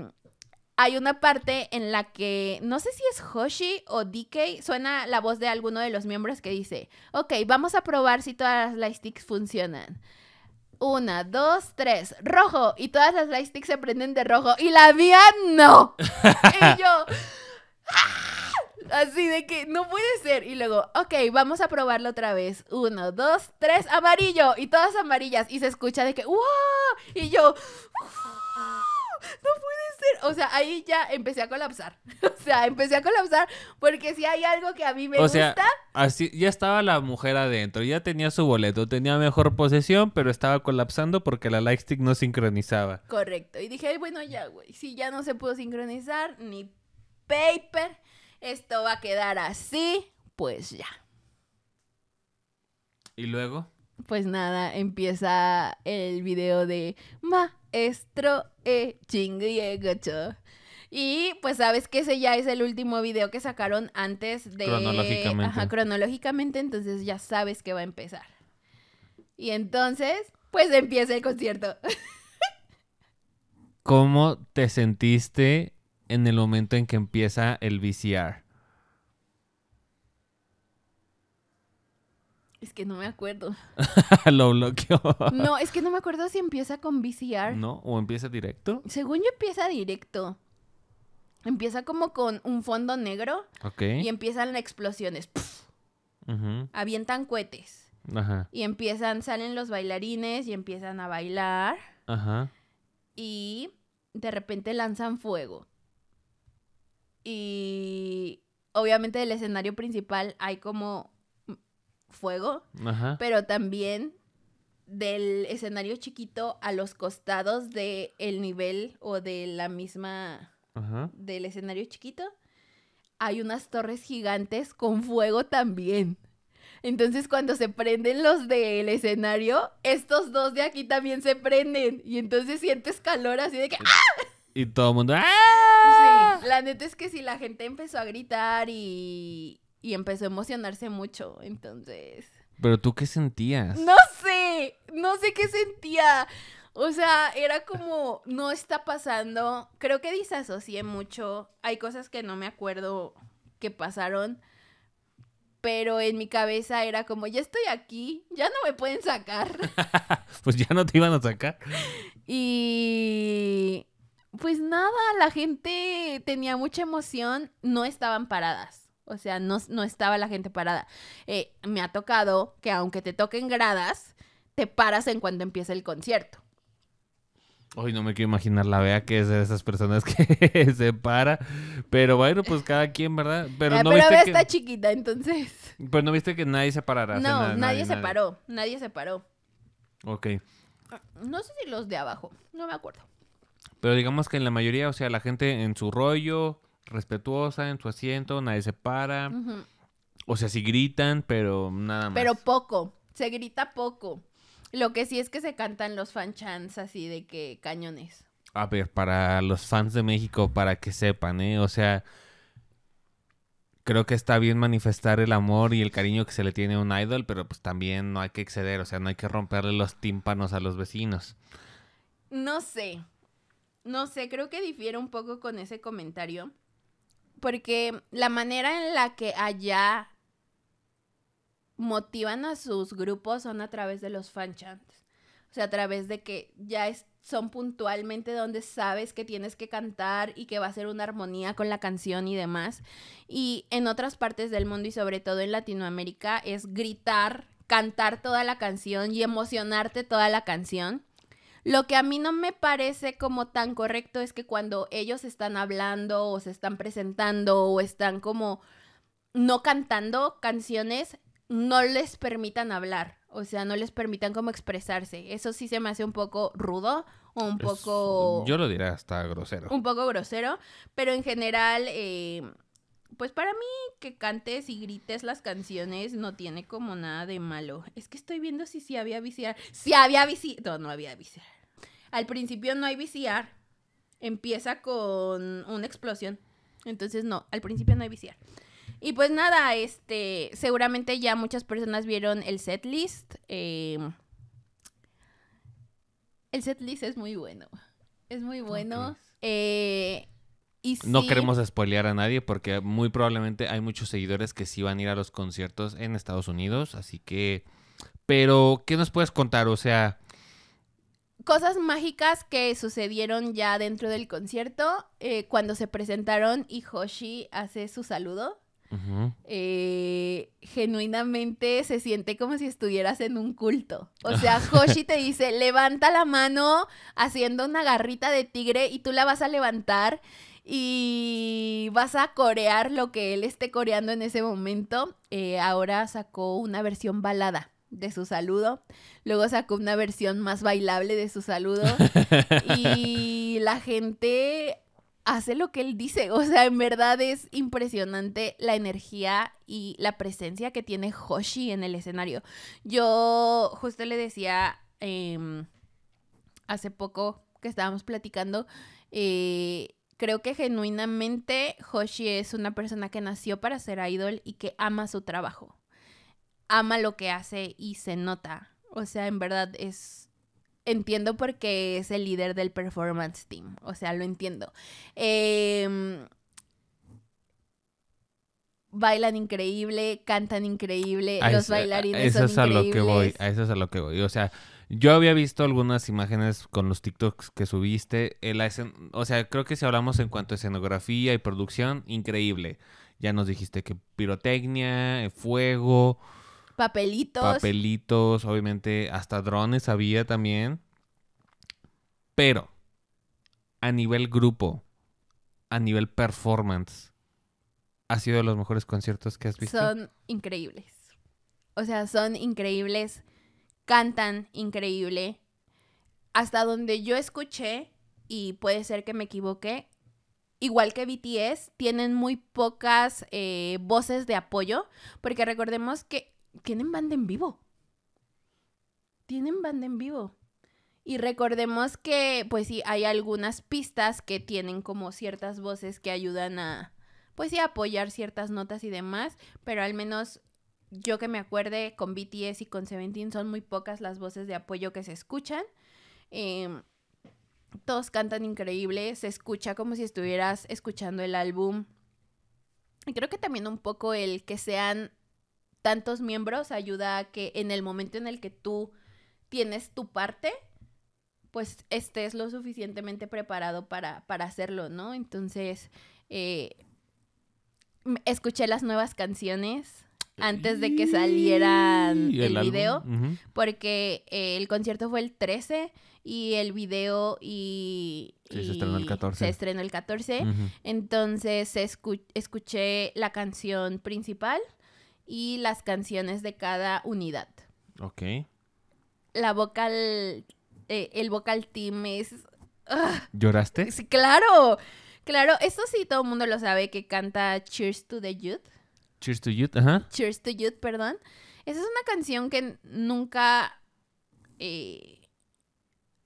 hay una parte en la que no sé si es Hoshi o DK, suena la voz de alguno de los miembros que dice, ok, vamos a probar si todas las Lightsticks funcionan. Una, dos, tres, rojo. Y todas las lightsticks se prenden de rojo. Y la mía no. [LAUGHS] y yo. ¡ah! Así de que no puede ser. Y luego, ok, vamos a probarlo otra vez. Uno, dos, tres, amarillo. Y todas amarillas. Y se escucha de que, ¡wow! Y yo. ¡ah! no puede ser. O sea, ahí ya empecé a colapsar. [LAUGHS] O sea, empecé a colapsar porque si hay algo que a mí me o gusta. Sea, así, ya estaba la mujer adentro, ya tenía su boleto, tenía mejor posesión, pero estaba colapsando porque la lightstick no sincronizaba. Correcto. Y dije, bueno, ya, güey, si ya no se pudo sincronizar, ni paper, esto va a quedar así, pues ya. ¿Y luego? Pues nada, empieza el video de Ma, Estro e Y pues sabes que ese ya es el último video que sacaron antes de... Cronológicamente. Ajá, cronológicamente, entonces ya sabes que va a empezar. Y entonces, pues empieza el concierto. ¿Cómo te sentiste en el momento en que empieza el VCR? Es que no me acuerdo. [LAUGHS] Lo bloqueó. no, es que no me acuerdo si empieza con VCR. No, o empieza directo. Según yo empieza directo. Empieza como con un fondo negro. Ok. Y empiezan las explosiones. Avientan cohetes. Ajá. Y empiezan, salen los bailarines y empiezan a bailar. Ajá. Y de repente lanzan fuego. Y obviamente del escenario principal hay como fuego, pero también del escenario chiquito a los costados del el nivel o de la misma del escenario chiquito hay unas torres gigantes con fuego también. Entonces cuando se prenden los del escenario, estos dos de aquí también se prenden y entonces sientes calor así de que ¡Ah! y todo el mundo ¡Ah! la neta es que si la gente empezó a gritar y y empezó a emocionarse mucho, entonces... Pero tú qué sentías? No sé, no sé qué sentía. O sea, era como, no está pasando. Creo que disasocié mucho. Hay cosas que no me acuerdo que pasaron. Pero en mi cabeza era como, ya estoy aquí, ya no me pueden sacar. [LAUGHS] pues ya no te iban a sacar. Y pues nada, la gente tenía mucha emoción, no estaban paradas. O sea, no, estaba la gente parada. Eh, me ha tocado que aunque te toquen gradas, te paras en cuanto empieza el concierto. Ay, no me quiero imaginar la vea que es de esas personas [LAUGHS] que se para. Pero bueno, pues cada quien, ¿verdad? Pero, la ah, no está chiquita, entonces. Pues no viste que nadie se parará. No, nadie, se paró. Nadie se paró. Ok. No sé si los de abajo, no me acuerdo. Pero digamos que en la mayoría, o sea, la gente en su rollo, respetuosa en su asiento, nadie se para. O sea, si gritan, pero nada más. Pero poco, se grita poco. Lo que sí es que se cantan los fan chants así de que cañones. A ver, para los fans de México, para que sepan, ¿eh? O sea, creo que está bien manifestar el amor y el cariño que se le tiene a un idol, pero pues también no hay que exceder, o sea, no hay que romperle los tímpanos a los vecinos. No sé, no sé, creo que difiere un poco con ese comentario. Porque la manera en la que allá motivan a sus grupos son a través de los fanchants. O sea, a través de que ya son puntualmente donde sabes que tienes que cantar y que va a ser una armonía con la canción y demás. Y en otras partes del mundo y sobre todo en Latinoamérica es gritar, cantar toda la canción y emocionarte toda la canción. Lo que a mí no me parece como tan correcto es que cuando ellos están hablando o se están presentando o están como no cantando canciones, no les permitan hablar, o sea, no les permitan como expresarse. Eso sí se me hace un poco rudo o un poco... Yo lo diría hasta grosero. Un poco grosero, pero en general, eh, pues para mí que cantes y grites las canciones no tiene como nada de malo. Es que estoy viendo si sí había viciar. Si había viciar... No, no había viciar. Al principio no hay viciar, Empieza con una explosión. Entonces, no, al principio no hay viciar. Y pues nada, este, seguramente ya muchas personas vieron el setlist. list, eh, el setlist es muy bueno. Es muy bueno. Eh, no queremos spoilear a nadie porque muy probablemente hay muchos seguidores que sí van a ir a los conciertos en Estados Unidos. Así que, pero, ¿qué nos puedes contar? O sea, cosas mágicas que sucedieron ya dentro del concierto. Eh, cuando se presentaron y Hoshi hace su saludo, eh, genuinamente se siente como si estuvieras en un culto. O [LAUGHS] sea, Hoshi te dice, levanta la mano haciendo una garrita de tigre y tú la vas a levantar y vas a corear lo que él esté coreando en ese momento. Eh, ahora sacó una versión balada de su saludo. Luego sacó una versión más bailable de su saludo. [LAUGHS] y la gente hace lo que él dice. O sea, en verdad es impresionante la energía y la presencia que tiene Hoshi en el escenario. Yo justo le decía em, hace poco que estábamos platicando. Eh, creo que genuinamente Hoshi es una persona que nació para ser idol y que ama su trabajo ama lo que hace y se nota. O sea, en verdad es... Entiendo porque es el líder del performance team. O sea, lo entiendo. Em, bailan increíble, cantan increíble, los bailarines eso es a lo que voy, a eso es a lo que voy. O sea, yo había visto algunas imágenes con los TikToks que subiste, o sea, creo que si hablamos en cuanto a escenografía y producción, increíble. Ya nos dijiste que pirotecnia, eh, fuego, Papelitos. Papelitos, obviamente, hasta drones había también. Pero, a nivel grupo, a nivel performance, ha sido de los mejores conciertos que has visto. Son increíbles. O sea, son increíbles. Cantan increíble. Hasta donde yo escuché, y puede ser que me equivoque, igual que BTS, tienen muy pocas eh, voces de apoyo, porque recordemos que tienen banda en vivo. Tienen banda en vivo. Y recordemos que, pues sí, hay algunas pistas que tienen como ciertas voces que ayudan a, pues sí, apoyar ciertas notas y demás, pero al menos yo que me acuerde, con BTS y con Seventeen son muy pocas las voces de apoyo que se escuchan. Em, todos cantan increíble, se escucha como si estuvieras escuchando el álbum. Y creo que también un poco el que sean tantos miembros ayuda a que en el momento en el que tú tienes tu parte, pues estés lo suficientemente preparado para, para hacerlo, ¿no? Entonces, eh, escuché las nuevas canciones antes de que salieran el, video, porque eh, el concierto fue el 13 y el video y, se estrenó el 14. Se estrenó el 14. Entonces escuché la canción principal y las canciones de cada unidad. Ok. La vocal, eh, el vocal team es... Ah, ¿Lloraste? Sí, claro, claro, eso sí todo el mundo lo sabe que canta Cheers to the Youth. Cheers to Youth, ajá. Cheers to Youth, perdón. Esa es una canción que nunca... Eh,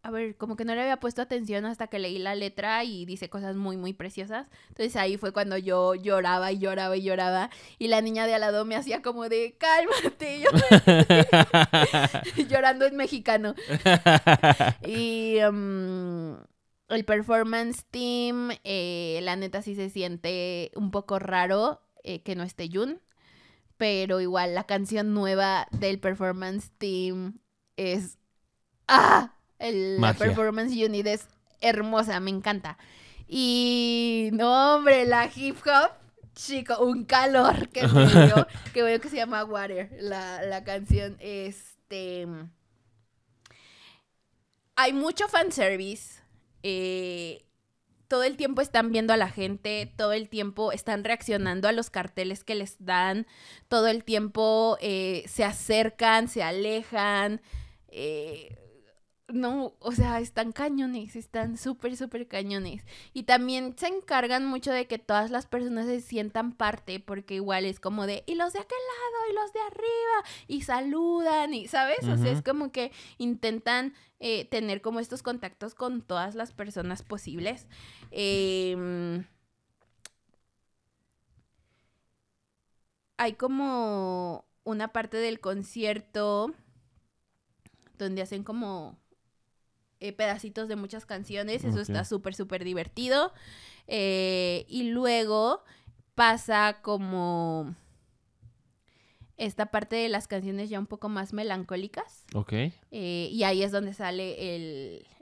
a ver, como que no le había puesto atención hasta que leí la letra y dice cosas muy, muy preciosas. Entonces ahí fue cuando yo lloraba y lloraba y lloraba. Y la niña de al lado me hacía como de, cálmate, [LAUGHS] yo... [LAUGHS] llorando en mexicano. [LAUGHS] y em, el performance team, eh, la neta sí se siente un poco raro eh, que no esté Jun. Pero igual la canción nueva del performance team es... ¡Ah! la performance unit es hermosa, me encanta. Y no, hombre, la hip hop, chico, un calor que me [LAUGHS] que veo que se llama Water, la, canción. Este. Hay mucho fanservice. Eh, todo el tiempo están viendo a la gente, todo el tiempo están reaccionando a los carteles que les dan, todo el tiempo eh, se acercan, se alejan. Eh, no, o sea, están cañones, están súper, súper cañones. Y también se encargan mucho de que todas las personas se sientan parte, porque igual es como de, y los de aquel lado, y los de arriba, y saludan, y, ¿sabes? O sea, es como que intentan eh, tener como estos contactos con todas las personas posibles. Em, hay como una parte del concierto donde hacen como eh, pedacitos de muchas canciones, eso está súper, súper divertido. Eh, y luego pasa como esta parte de las canciones ya un poco más melancólicas. Ok. Eh, y ahí es donde sale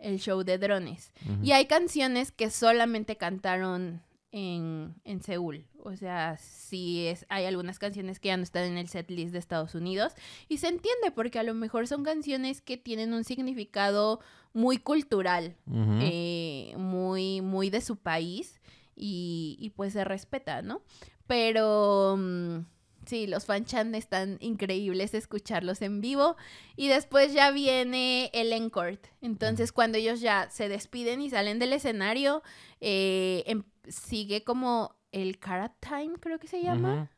el, show de drones. Y hay canciones que solamente cantaron en, en Seúl. O sea, sí es, hay algunas canciones que ya no están en el setlist de Estados Unidos. Y se entiende porque a lo mejor son canciones que tienen un significado muy cultural, eh, muy, muy de su país. Y, y pues se respeta, ¿no? Pero... Mm, sí, los fanchan están increíbles escucharlos en vivo. Y después ya viene el encore. Entonces, cuando ellos ya se despiden y salen del escenario, eh, em, sigue como el Karat Time, creo que se llama.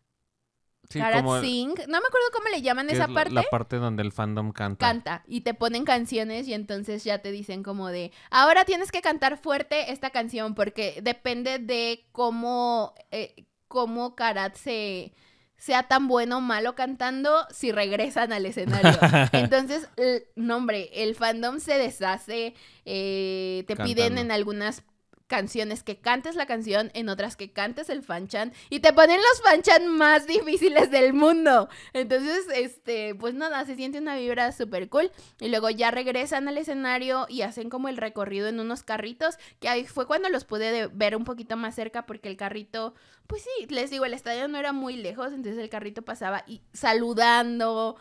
Karat Sing. No me acuerdo cómo le llaman esa parte. La parte donde el fandom canta. Canta. Y te ponen canciones y entonces ya te dicen como de, ahora tienes que cantar fuerte esta canción porque depende de cómo, eh, cómo Karat se sea tan bueno o malo cantando si regresan al escenario. [LAUGHS] Entonces, no hombre, el fandom se deshace, eh, te piden en algunas canciones que cantes la canción, en otras que cantes el fanchan y te ponen los fanchan más [LAUGHS] difíciles del mundo. Entonces, este, pues nada, se siente una vibra súper cool y luego ya regresan al escenario y hacen como el recorrido en unos carritos, que ahí fue cuando los pude ver un poquito más cerca porque el carrito, pues sí, les digo, el estadio no era muy lejos, entonces el carrito pasaba y saludando.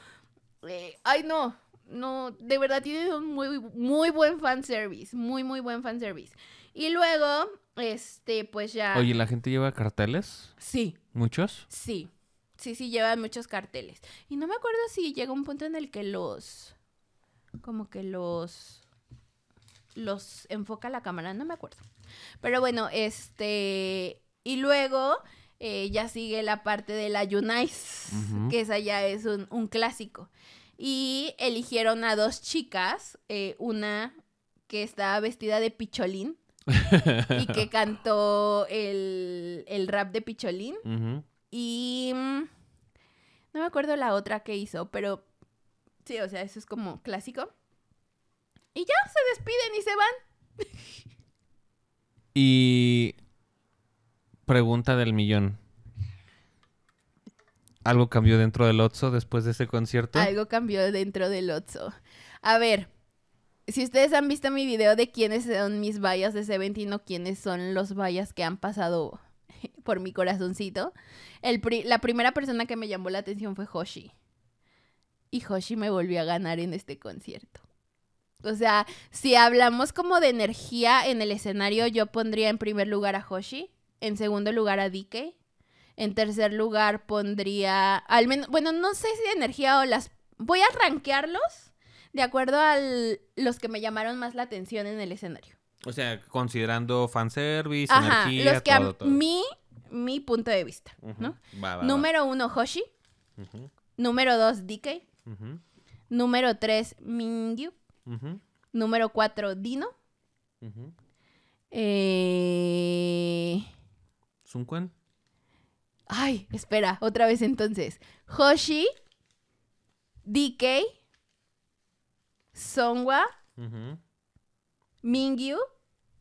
Eh, ay, no, no, de verdad tiene un muy, muy buen fan service muy, muy buen fan service y luego, este, pues ya. Oye, ¿la gente lleva carteles? Sí. ¿Muchos? Sí. Sí, sí, lleva muchos carteles. Y no me acuerdo si llega un punto en el que los. Como que los. Los enfoca la cámara, no me acuerdo. Pero bueno, este. Y luego. Eh, ya sigue la parte de la uh que esa ya es un, un, clásico. Y eligieron a dos chicas, eh, una que estaba vestida de picholín, y que [LAUGHS] cantó el, rap de Picholín. Y mm, no me acuerdo la otra que hizo, pero sí, o sea, eso es como clásico. Y ya se despiden y se van. y pregunta del millón. ¿Algo cambió dentro del Otso después de ese concierto? Algo cambió dentro del Otso. A ver, si ustedes han visto mi video de quiénes son mis vallas de Seventeen o quiénes son los vallas que han pasado [LAUGHS] por mi corazoncito, la primera persona que me llamó la atención fue Hoshi. Y Hoshi me volvió a ganar en este concierto. O sea, si hablamos como de energía en el escenario, yo pondría en primer lugar a Hoshi, en segundo lugar a DK, en tercer lugar pondría al menos, bueno, no sé si energía o las... Voy a rankearlos de acuerdo a los que me llamaron más la atención en el escenario. O sea, considerando fanservice, Ajá, energía, los que a Mí, mi punto de vista, ¿no? Número uno, Hoshi. Número dos, DK. Número tres, Mingyu. Número cuatro, Dino. Eh... Ay, espera, otra vez entonces. Hoshi, DK, Songwa, Mingyu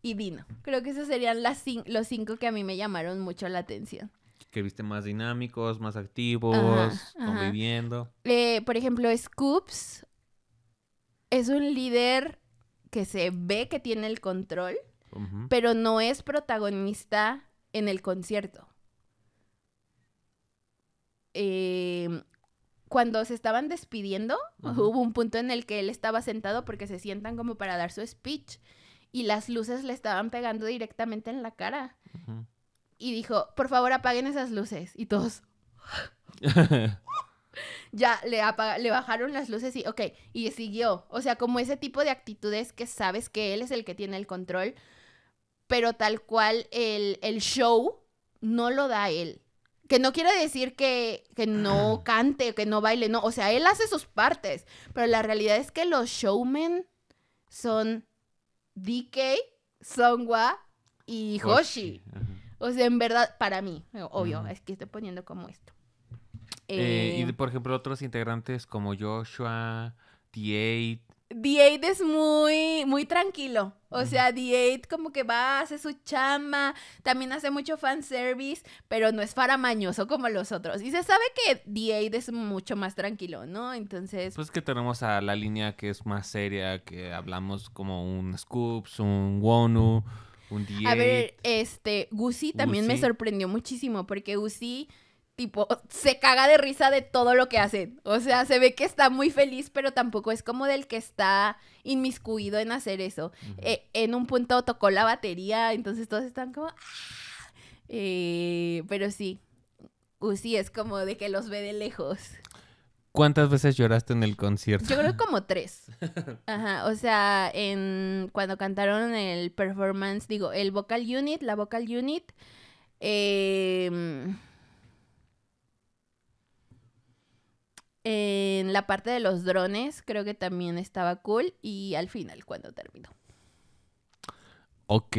y Dino. Creo que esos serían los cinco que a mí me llamaron mucho la atención. Que viste más dinámicos, más activos, conviviendo. Eh, por ejemplo, Scoops es un líder que se ve que tiene el control, pero no es protagonista en el concierto. Eh, cuando se estaban despidiendo, hubo un punto en el que él estaba sentado porque se sientan como para dar su speech y las luces le estaban pegando directamente en la cara. Y dijo, por favor apaguen esas luces. Y todos... [LAUGHS] ya le, bajaron las luces y, ok, y siguió. O sea, como ese tipo de actitudes que sabes que él es el que tiene el control, pero tal cual el, el show no lo da él. Que no quiere decir que, no [CLEARS THROAT] cante, que no baile, no. O sea, él hace sus partes. Pero la realidad es que los showmen son DK, Songwa y Hoshi. O sea, en verdad, para mí, eh, obvio, es que estoy poniendo como esto. Eh, y eh, por ejemplo, otros integrantes como Joshua, t d es muy, muy tranquilo. O sea, d como que va, hace su chamba, también hace mucho fanservice, pero no es faramañoso como los otros. Y se sabe que d es mucho más tranquilo, ¿no? Entonces... Pues que tenemos a la línea que es más seria, que hablamos como un Scoops, un Wonu, un d A ver, este, Guzzi también me sorprendió muchísimo, porque Guzzi tipo, se caga de risa de todo lo que hacen. O sea, se ve que está muy feliz, pero tampoco es como del que está inmiscuido en hacer eso. Eh, en un punto tocó la batería, entonces todos están como... Ah". Eh, pero sí, Uzi es como de que los ve de lejos. ¿Cuántas veces lloraste en el concierto? Yo creo [LAUGHS] como tres. Ajá, o sea, en cuando cantaron el performance, digo, el vocal unit, la vocal unit, eh, En la parte de los drones creo que también estaba cool y al final cuando terminó. Ok.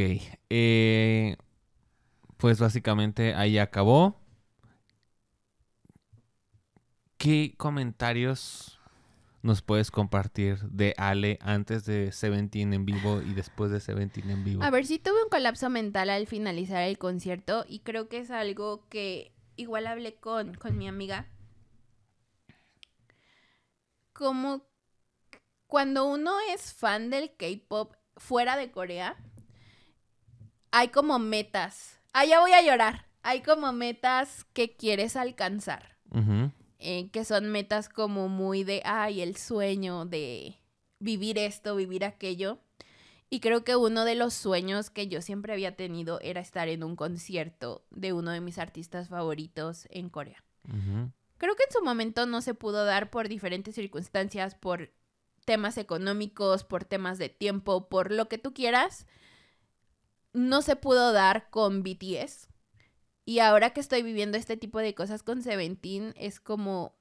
Eh, pues básicamente ahí acabó. ¿Qué comentarios nos puedes compartir de Ale antes de Seventeen en vivo y después de Seventeen en vivo? A ver, sí tuve un colapso mental al finalizar el concierto y creo que es algo que igual hablé con, con mi amiga como cuando uno es fan del K-pop fuera de Corea, hay como metas. Ah, ya voy a llorar. Hay como metas que quieres alcanzar. Eh, que son metas como muy de, ay, el sueño de vivir esto, vivir aquello. Y creo que uno de los sueños que yo siempre había tenido era estar en un concierto de uno de mis artistas favoritos en Corea. Creo que en su momento no se pudo dar por diferentes circunstancias, por temas económicos, por temas de tiempo, por lo que tú quieras. No se pudo dar con BTS. Y ahora que estoy viviendo este tipo de cosas con Seventeen, es como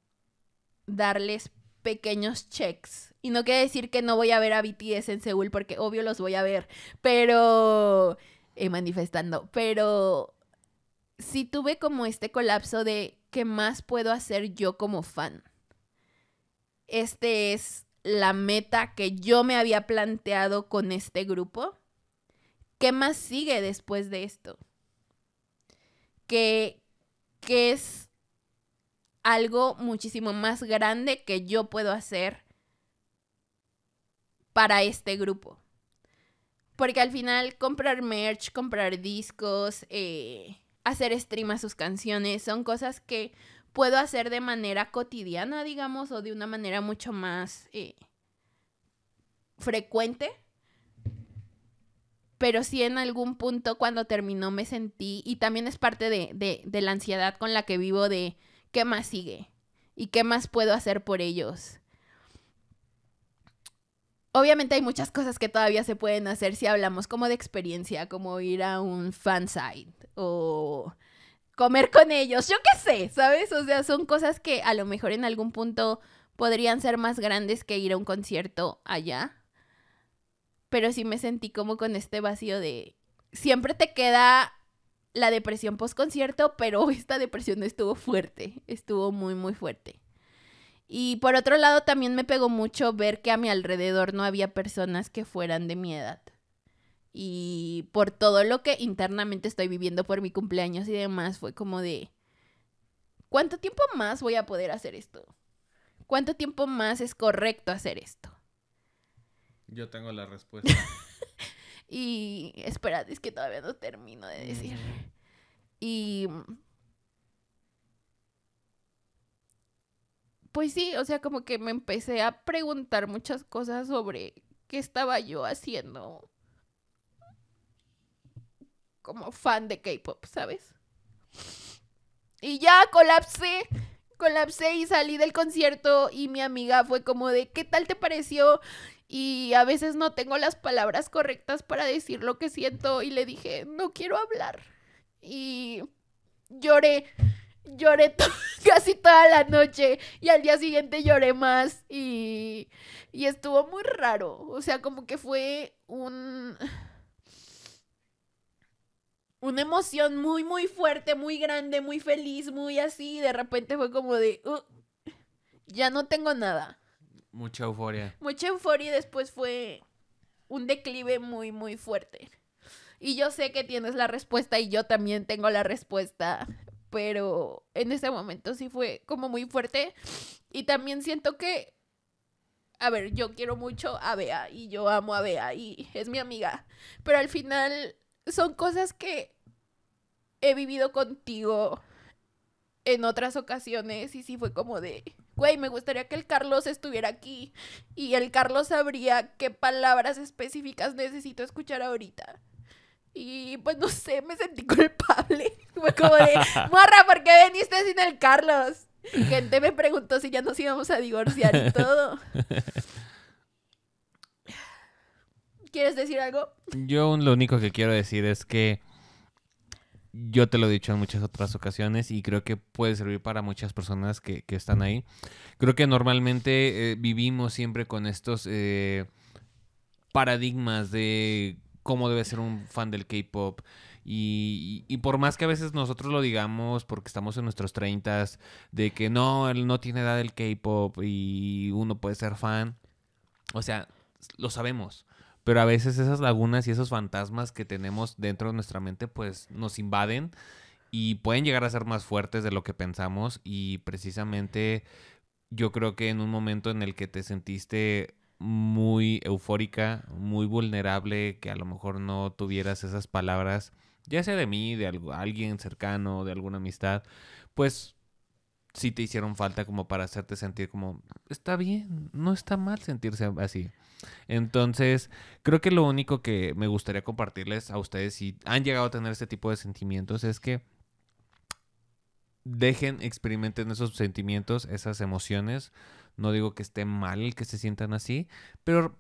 darles pequeños checks. Y no quiere decir que no voy a ver a BTS en Seúl, porque obvio los voy a ver, pero... Eh, manifestando, pero sí tuve como este colapso de ¿Qué más puedo hacer yo como fan. Este es la meta que yo me había planteado con este grupo. ¿Qué más sigue después de esto? ¿Qué, es algo muchísimo más grande que yo puedo hacer para este grupo? Porque al final comprar merch, comprar discos, eh, hacer stream a sus canciones, son cosas que puedo hacer de manera cotidiana, digamos, o de una manera mucho más eh, frecuente. Pero sí en algún punto cuando terminó me sentí, y también es parte de, de la ansiedad con la que vivo de qué más sigue y qué más puedo hacer por ellos Obviamente hay muchas cosas que todavía se pueden hacer si hablamos como de experiencia, como ir a un fansite o comer con ellos, yo qué sé, ¿sabes? O sea, son cosas que a lo mejor en algún punto podrían ser más grandes que ir a un concierto allá. Pero sí me sentí como con este vacío de siempre te queda la depresión post concierto, pero [LAUGHS] esta depresión estuvo fuerte, estuvo muy muy fuerte. Y por otro lado, también me pegó mucho ver que a mi alrededor no había personas que fueran de mi edad. Y por todo lo que internamente estoy viviendo por mi cumpleaños y demás, fue como de, ¿cuánto tiempo más voy a poder hacer esto? ¿Cuánto tiempo más es correcto hacer esto? Yo tengo la respuesta. [LAUGHS] y esperad, es que todavía no termino de decir. Y pues sí, o sea, como que me empecé a preguntar muchas cosas sobre qué estaba yo haciendo como fan de K-pop, ¿sabes? Y ya colapsé, colapsé y salí del concierto y mi amiga fue como de, ¿qué tal te pareció? Y a veces no tengo las palabras correctas para decir lo que siento y le dije, no quiero hablar. Y lloré lloré [LAUGHS] casi toda la noche y al día siguiente lloré más y, estuvo muy raro. O sea, como que fue un... Una emoción muy, muy fuerte, muy grande, muy feliz, muy así. de repente fue como de, uh, ya no tengo nada. Mucha euforia. Mucha euforia y después fue un declive muy, muy fuerte. Y yo sé que tienes la respuesta y yo también tengo la respuesta pero en ese momento sí fue como muy fuerte. Y también siento que, a ver, yo quiero mucho a Bea y yo amo a Bea y es mi amiga, pero al final son cosas que he vivido contigo en otras ocasiones y sí fue como de, güey, me gustaría que el Carlos estuviera aquí y el Carlos sabría qué palabras específicas necesito escuchar ahorita. Y pues no sé, me sentí [LAUGHS] culpable. Fue como de, morra, ¿por qué viniste sin el Carlos? Gente me preguntó si ya nos íbamos a divorciar y todo. ¿Quieres decir algo? Yo lo único que quiero decir es que yo te lo he dicho en muchas otras ocasiones y creo que puede servir para muchas personas que, están ahí. Creo que normalmente eh, vivimos siempre con estos eh, paradigmas de cómo debe ser un fan del K-pop. Y, por más que a veces nosotros lo digamos, porque estamos en nuestros treintas. de que no, él no tiene edad del K-pop y uno puede ser fan. O sea, lo sabemos. Pero a veces esas lagunas y esos fantasmas que tenemos dentro de nuestra mente, pues nos invaden y pueden llegar a ser más fuertes de lo que pensamos. Y precisamente yo creo que en un momento en el que te sentiste muy eufórica, muy vulnerable, que a lo mejor no tuvieras esas palabras, ya sea de mí, de alguien cercano, de alguna amistad, pues sí te hicieron falta como para hacerte sentir como, está bien, no está mal sentirse así. Entonces, creo que lo único que me gustaría compartirles a ustedes si han llegado a tener este tipo de sentimientos es que dejen, experimenten esos sentimientos, esas emociones, no digo que esté mal que se sientan así, pero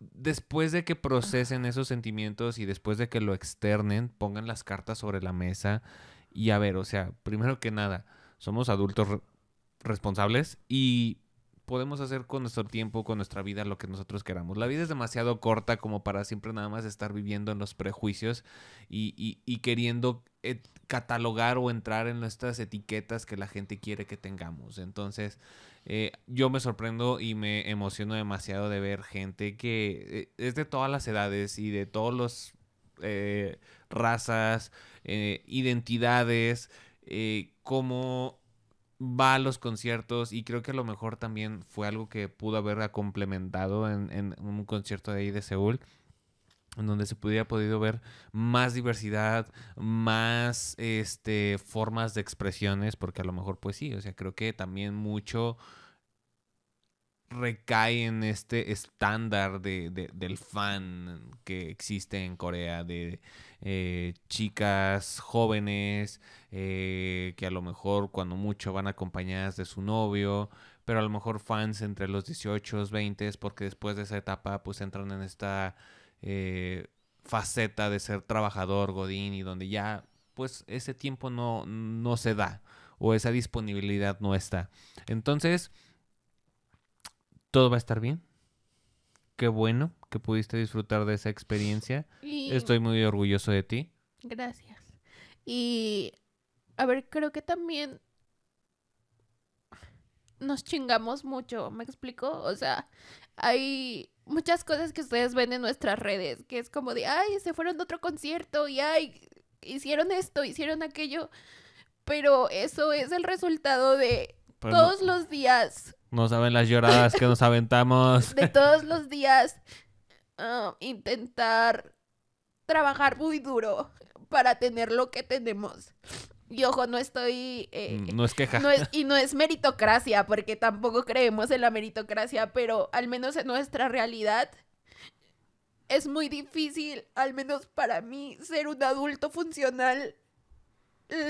después de que procesen esos sentimientos y después de que lo externen, pongan las cartas sobre la mesa y a ver, o sea, primero que nada, somos adultos responsables y podemos hacer con nuestro tiempo, con nuestra vida, lo que nosotros queramos. La vida es demasiado corta como para siempre nada más estar viviendo en los prejuicios y, queriendo eh, catalogar o entrar en nuestras etiquetas que la gente quiere que tengamos. Entonces, eh, yo me sorprendo y me emociono demasiado de ver gente que eh, es de todas las edades y de todos los razas, identidades, como va a los conciertos y creo que a lo mejor también fue algo que pudo haber complementado en, un concierto de ahí de Seúl en donde se pudiera podido ver más diversidad, más este, formas de expresiones, porque a lo mejor pues sí, o sea, creo que también mucho recae en este estándar de, del fan que existe en Corea, de eh, chicas jóvenes eh, que a lo mejor cuando mucho van acompañadas de su novio, pero a lo mejor fans entre los 18, 20, porque después de esa etapa pues entran en esta eh, faceta de ser trabajador, Godín, y donde ya pues ese tiempo no, no se da o esa disponibilidad no está. Entonces, todo va a estar bien. Qué bueno que pudiste disfrutar de esa experiencia. Estoy muy orgulloso de ti. Gracias. Y, a ver, creo que también nos chingamos mucho, ¿me explico? O sea, hay muchas cosas que ustedes ven en nuestras redes, que es como de, ay, se fueron de otro concierto y, ay, hicieron esto, hicieron aquello, pero eso es el resultado de pues todos los días. No saben las lloradas que nos aventamos. [LAUGHS] De todos los días Ah, intentar trabajar muy duro para tener lo que tenemos. Y ojo, no estoy... Eh, mm, no es queja. y no es meritocracia, porque tampoco creemos en la meritocracia, pero al menos en nuestra realidad es muy difícil, al menos para mí, ser un adulto funcional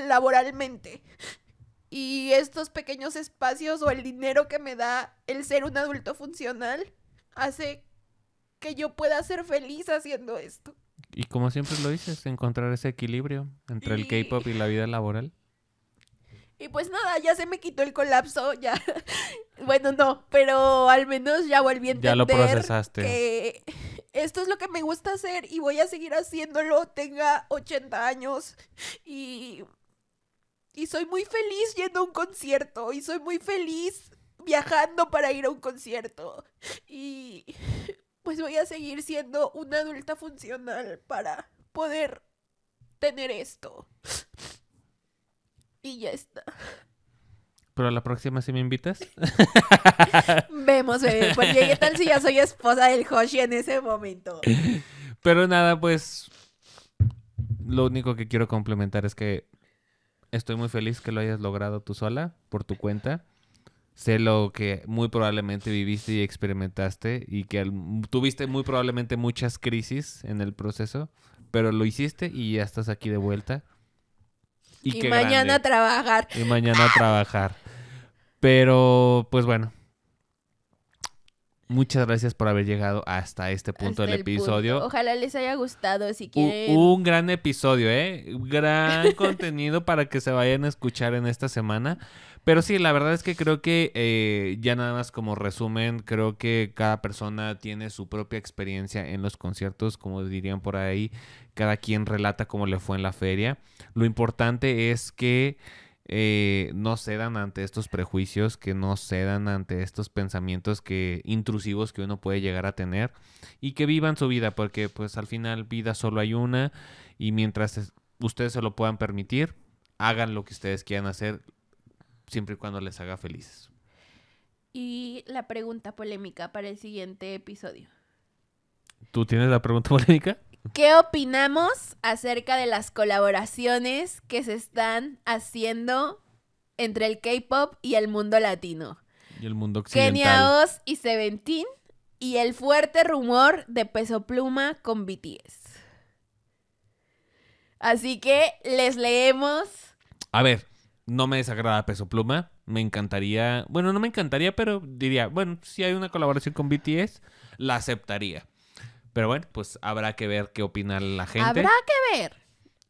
laboralmente. Y estos pequeños espacios o el dinero que me da el ser un adulto funcional hace que yo pueda ser feliz haciendo esto. Y como siempre lo dices, encontrar ese equilibrio entre el K-pop y la vida laboral. Y pues nada, ya se me quitó el colapso, ya. [LAUGHS] Bueno, no, pero al menos ya volví a entender lo procesaste. que esto es lo que me gusta hacer y voy a seguir haciéndolo, tenga 80 años y soy muy feliz yendo a un concierto y soy muy feliz viajando para ir a un concierto y pues voy a seguir siendo una adulta funcional para poder tener esto. Y ya está. Pero a la próxima sí me invitas. [LAUGHS] Vemos, bebé, porque qué tal si ya soy esposa del Hoshi en ese momento. Pero nada, pues lo único que quiero complementar es que estoy muy feliz que lo hayas logrado tú sola, por tu cuenta sé lo que muy probablemente viviste y experimentaste y que tuviste muy probablemente muchas crisis en el proceso, pero lo hiciste y ya estás aquí de vuelta. Y, mañana trabajar. Y mañana ah. trabajar. Pero, pues bueno, Muchas gracias por haber llegado hasta este punto del episodio. Ojalá les haya gustado, si quieren. Un, gran episodio, ¿eh? Gran [LAUGHS] contenido para que se vayan a escuchar en esta semana. Pero sí, la verdad es que creo que eh, ya nada más como resumen, creo que cada persona tiene su propia experiencia en los conciertos, como dirían por ahí, cada quien relata cómo le fue en la feria. Lo importante es que eh, no cedan ante estos prejuicios, que no cedan ante estos pensamientos que intrusivos que uno puede llegar a tener y que vivan su vida, porque pues al final vida solo hay una y mientras ustedes se lo puedan permitir, hagan lo que ustedes quieran hacer siempre y cuando les haga felices. Y la pregunta polémica para el siguiente episodio. ¿Tú tienes la pregunta [LAUGHS] polémica? ¿Qué opinamos acerca de las colaboraciones que se están haciendo entre el K-pop y el mundo latino? Y el mundo occidental. Kenia y Seventeen y el fuerte rumor de Peso Pluma con BTS. Así que les leemos. A ver, no me desagrada Peso Pluma. Me encantaría, bueno, no me encantaría, pero diría, bueno, si hay una colaboración con BTS, la aceptaría. Pero bueno, pues habrá que ver qué opina la gente. Habrá que ver.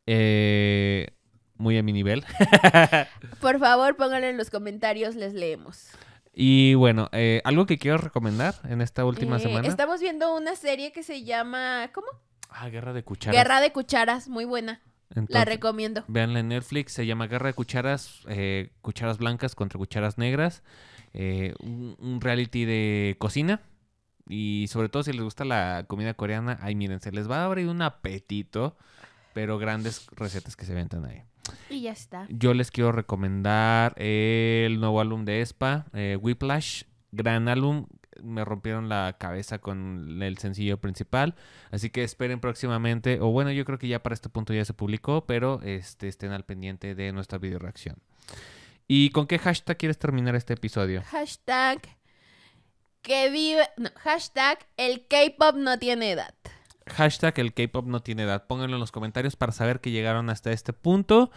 Eh, muy a mi nivel. [LAUGHS] Por favor, pónganlo en los comentarios, les leemos. Y bueno, eh, algo que quiero recomendar en esta última eh, semana. Estamos viendo una serie que se llama. ¿Cómo? Ah, Guerra de Cucharas. Guerra de Cucharas, muy buena. la recomiendo. Veanla en Netflix, se llama Guerra de Cucharas, Cucharas Blancas contra Cucharas Negras, un, reality de cocina y sobre todo si les gusta la comida coreana, ay, miren, se les va a abrir un apetito, pero grandes recetas que se venden ahí. Y ya está. Yo les quiero recomendar el nuevo álbum de Espa, eh, Whiplash. Gran álbum. Me rompieron la cabeza con el sencillo principal. Así que esperen próximamente. O bueno, yo creo que ya para este punto ya se publicó. Pero este, estén al pendiente de nuestra video reacción. ¿Y con qué hashtag quieres terminar este episodio? Hashtag que vive. hashtag el K-pop no tiene edad. Hashtag el K-pop no tiene edad. Pónganlo en los comentarios para saber que llegaron hasta este punto.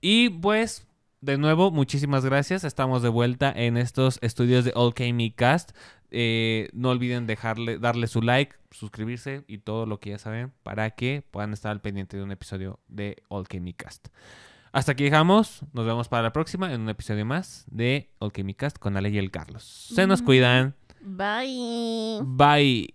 Y pues, de nuevo, muchísimas gracias. Estamos de vuelta en estos estudios de All K-Me Cast. Eh, no olviden dejarle, darle su like, suscribirse y todo lo que ya saben para que puedan estar al pendiente de un episodio de All K-Me Cast. Hasta aquí dejamos. Nos vemos para la próxima en un episodio más de All K-Me Cast con Ale y el Carlos. Se nos mm. cuidan. Bye. Bye.